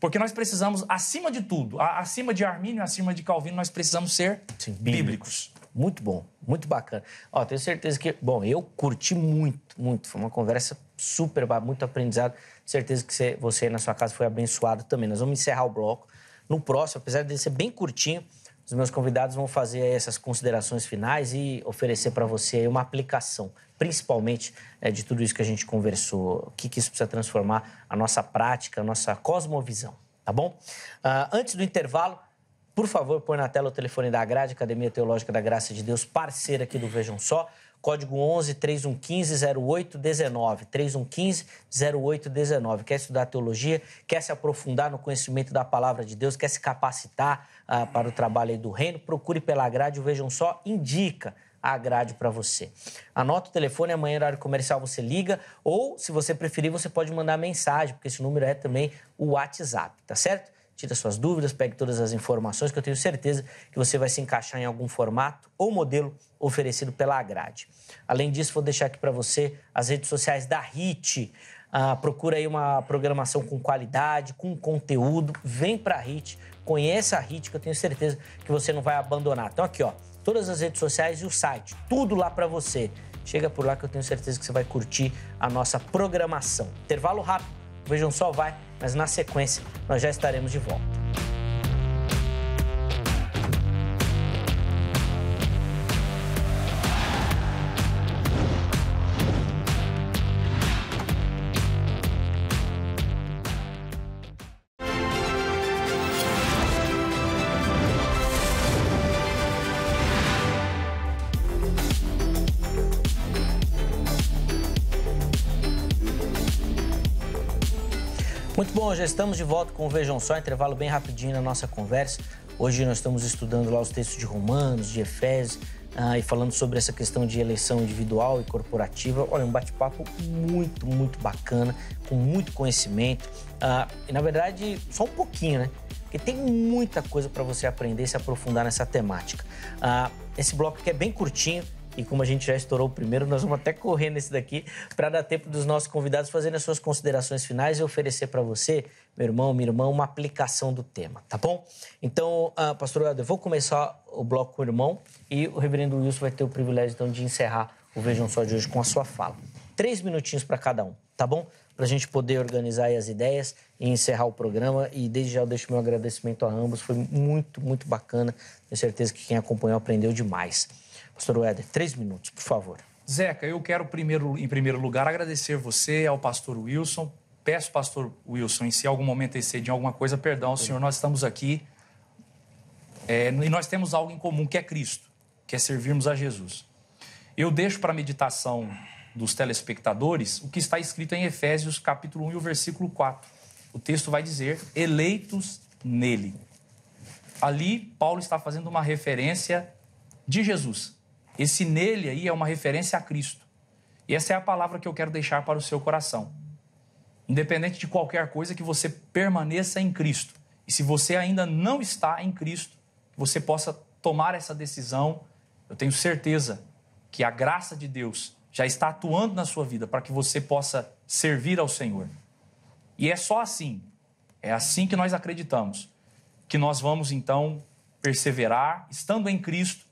porque nós precisamos, acima de tudo, acima de Armínio, acima de Calvino, nós precisamos ser Sim, bíblicos. bíblicos. Muito bom, muito bacana. Ó, tenho certeza que, bom, eu curti muito, muito. Foi uma conversa super, muito aprendizado. Certeza que você, você na sua casa foi abençoado também. Nós vamos encerrar o bloco. No próximo, apesar de ser bem curtinho, os meus convidados vão fazer essas considerações finais e oferecer para você uma aplicação, principalmente é, de tudo isso que a gente conversou. O que, que isso precisa transformar a nossa prática, a nossa cosmovisão, tá bom? Uh, antes do intervalo, por favor, põe na tela o telefone da Agrade, Academia Teológica da Graça de Deus, parceira aqui do Vejam Só, código 11 3115 0819, 3115 0819. Quer estudar teologia, quer se aprofundar no conhecimento da palavra de Deus, quer se capacitar, ah, para o trabalho do Reino, procure pela grade, vejam só, indica a grade para você. Anota o telefone, amanhã, é horário comercial, você liga, ou, se você preferir, você pode mandar mensagem, porque esse número é também o WhatsApp, tá certo? Tira suas dúvidas, pegue todas as informações, que eu tenho certeza que você vai se encaixar em algum formato ou modelo oferecido pela grade. Além disso, vou deixar aqui para você as redes sociais da HIT. Ah, procura aí uma programação com qualidade, com conteúdo, vem para a HIT, Conheça a HIT, que eu tenho certeza que você não vai abandonar. Então aqui, ó, todas as redes sociais e o site, tudo lá para você. Chega por lá que eu tenho certeza que você vai curtir a nossa programação. Intervalo rápido, vejam só vai, mas na sequência nós já estaremos de volta. Bom, já estamos de volta com o Vejam Só, intervalo bem rapidinho na nossa conversa. Hoje nós estamos estudando lá os textos de Romanos, de Efésios, ah, e falando sobre essa questão de eleição individual e corporativa. Olha, um bate-papo muito, muito bacana, com muito conhecimento. Ah, e, na verdade, só um pouquinho, né? Porque tem muita coisa para você aprender e se aprofundar nessa temática. Ah, esse bloco que é bem curtinho, e como a gente já estourou o primeiro, nós vamos até correr nesse daqui para dar tempo dos nossos convidados fazerem as suas considerações finais e oferecer para você, meu irmão, minha irmã, uma aplicação do tema, tá bom? Então, uh, pastor Eduardo, eu vou começar o bloco com o irmão e o reverendo Wilson vai ter o privilégio, então, de encerrar o Vejam Só de hoje com a sua fala. Três minutinhos para cada um, tá bom? Para a gente poder organizar as ideias e encerrar o programa. E desde já eu deixo meu agradecimento a ambos, foi muito, muito bacana. Tenho certeza que quem acompanhou aprendeu demais. Pastor Weder, três minutos, por favor. Zeca, eu quero primeiro, em primeiro lugar agradecer você ao pastor Wilson. Peço, pastor Wilson, e se algum momento exceder alguma coisa, perdão, senhor, nós estamos aqui é, e nós temos algo em comum que é Cristo, que é servirmos a Jesus. Eu deixo para a meditação dos telespectadores o que está escrito em Efésios capítulo 1 e o versículo 4. O texto vai dizer: eleitos nele. Ali, Paulo está fazendo uma referência de Jesus. Esse nele aí é uma referência a Cristo. E essa é a palavra que eu quero deixar para o seu coração. Independente de qualquer coisa, que você permaneça em Cristo. E se você ainda não está em Cristo, você possa tomar essa decisão. Eu tenho certeza que a graça de Deus já está atuando na sua vida para que você possa servir ao Senhor. E é só assim, é assim que nós acreditamos, que nós vamos então perseverar, estando em Cristo,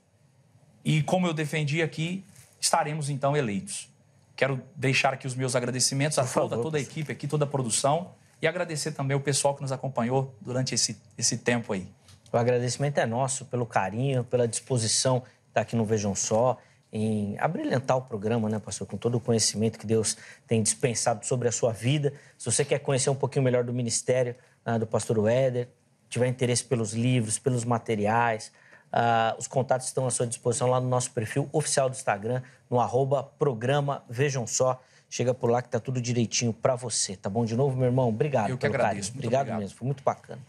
e como eu defendi aqui, estaremos então eleitos. Quero deixar aqui os meus agradecimentos a toda, toda a equipe aqui, toda a produção e agradecer também o pessoal que nos acompanhou durante esse, esse tempo aí. O agradecimento é nosso pelo carinho, pela disposição aqui. no Vejam Só em abrilhantar o programa, né, pastor, com todo o conhecimento que Deus tem dispensado sobre a sua vida. Se você quer conhecer um pouquinho melhor do ministério ah, do pastor Weder, tiver interesse pelos livros, pelos materiais, ah, os contatos estão à sua disposição lá no nosso perfil oficial do Instagram, no arroba programa Vejam Só. Chega por lá que tá tudo direitinho para você, tá bom? De novo, meu irmão, obrigado Eu que pelo agradeço, Obrigado, obrigado, mesmo, foi muito bacana.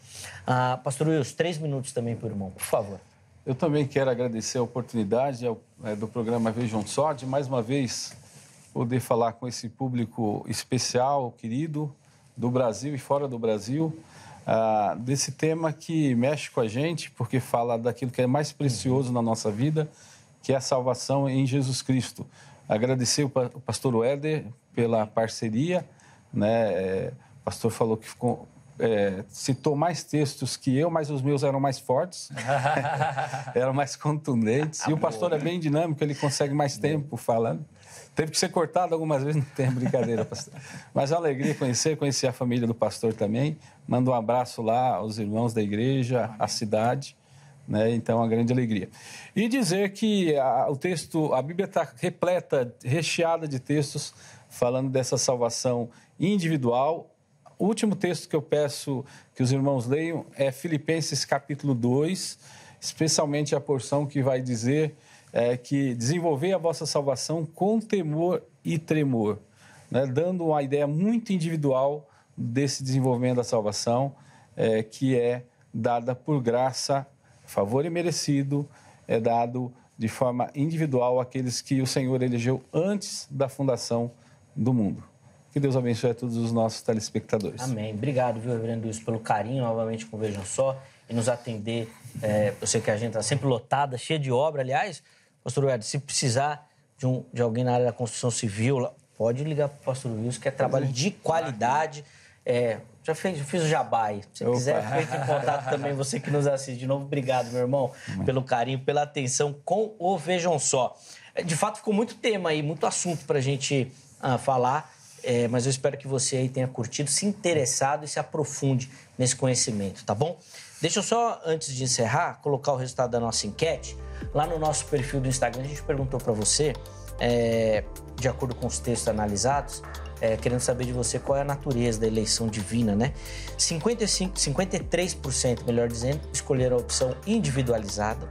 Ah, Pastor Wilson, três minutos também para o irmão, por favor. Eu também quero agradecer a oportunidade é é, do programa Vejam Só, de mais uma vez poder falar com esse público especial, querido, do Brasil e fora do Brasil. Ah, desse tema que mexe com a gente, porque fala daquilo que é mais precioso na nossa vida, que é a salvação em Jesus Cristo. Agradecer o, pastor Weder pela parceria, né? É, o pastor falou que ficou, é, citou mais textos que eu, mas os meus eram mais fortes, (laughs) (laughs) eram mais contundentes. E ah, o pastor é bem dinâmico, ele consegue mais tempo falando. Teve que ser cortado algumas vezes, não tem brincadeira, (laughs) pastor. Mas a alegria conhecer, conhecer a família do pastor também. Mando um abraço lá aos irmãos da igreja, à cidade. Né? Então, uma grande alegria. E dizer que a, o texto, a Bíblia está repleta, recheada de textos falando dessa salvação individual. O último texto que eu peço que os irmãos leiam é Filipenses capítulo 2, especialmente a porção que vai dizer é, que desenvolver a vossa salvação com temor e tremor, né? dando uma ideia muito individual desse desenvolvimento da salvação, é, que é dada por graça, favor e merecido, é dado de forma individual àqueles que o Senhor elegeu antes da fundação do mundo. Que Deus abençoe a todos os nossos telespectadores. Amém. Obrigado, viu, Reverendo Luiz, pelo carinho novamente com o Vejam Só e nos atender. É, eu sei que a gente está sempre lotada, cheia de obra, aliás. Pastor Eduardo, se precisar de, um, de alguém na área da construção civil, pode ligar para o pastor Wilson, que é trabalho de qualidade. É, já, fez, já fiz o jabai. Se quiser, entre em contato também, você que nos assiste. De novo, obrigado, meu irmão, pelo carinho, pela atenção com o Vejam Só. É, de fato, ficou muito tema aí, muito assunto para a gente ah, falar, é, mas eu espero que você aí tenha curtido, se interessado e se aprofunde nesse conhecimento, tá bom? Deixa eu só, antes de encerrar, colocar o resultado da nossa enquete. Lá no nosso perfil do Instagram, a gente perguntou para você, é, de acordo com os textos analisados, é, querendo saber de você qual é a natureza da eleição divina, né? 55, 53%, melhor dizendo, escolheram a opção individualizada,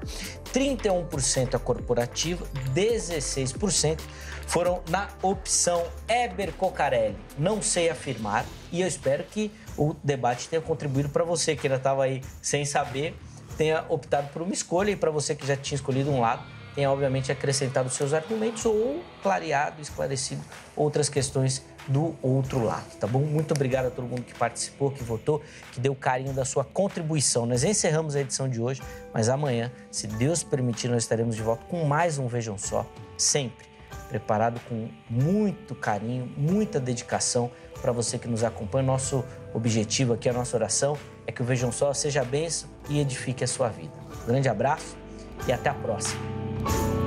31% a corporativa, 16% foram na opção Eber Cocarelli. Não sei afirmar e eu espero que o debate tenha contribuído para você que ainda estava aí sem saber, tenha optado por uma escolha e para você que já tinha escolhido um lado, tenha obviamente acrescentado seus argumentos ou clareado, esclarecido outras questões do outro lado, tá bom? Muito obrigado a todo mundo que participou, que votou, que deu carinho da sua contribuição. Nós encerramos a edição de hoje, mas amanhã, se Deus permitir, nós estaremos de volta com mais um Vejam Só, sempre preparado com muito carinho, muita dedicação para você que nos acompanha. Nosso objetivo aqui, a nossa oração é que o Vejam Só seja benção e edifique a sua vida. Um grande abraço e até a próxima.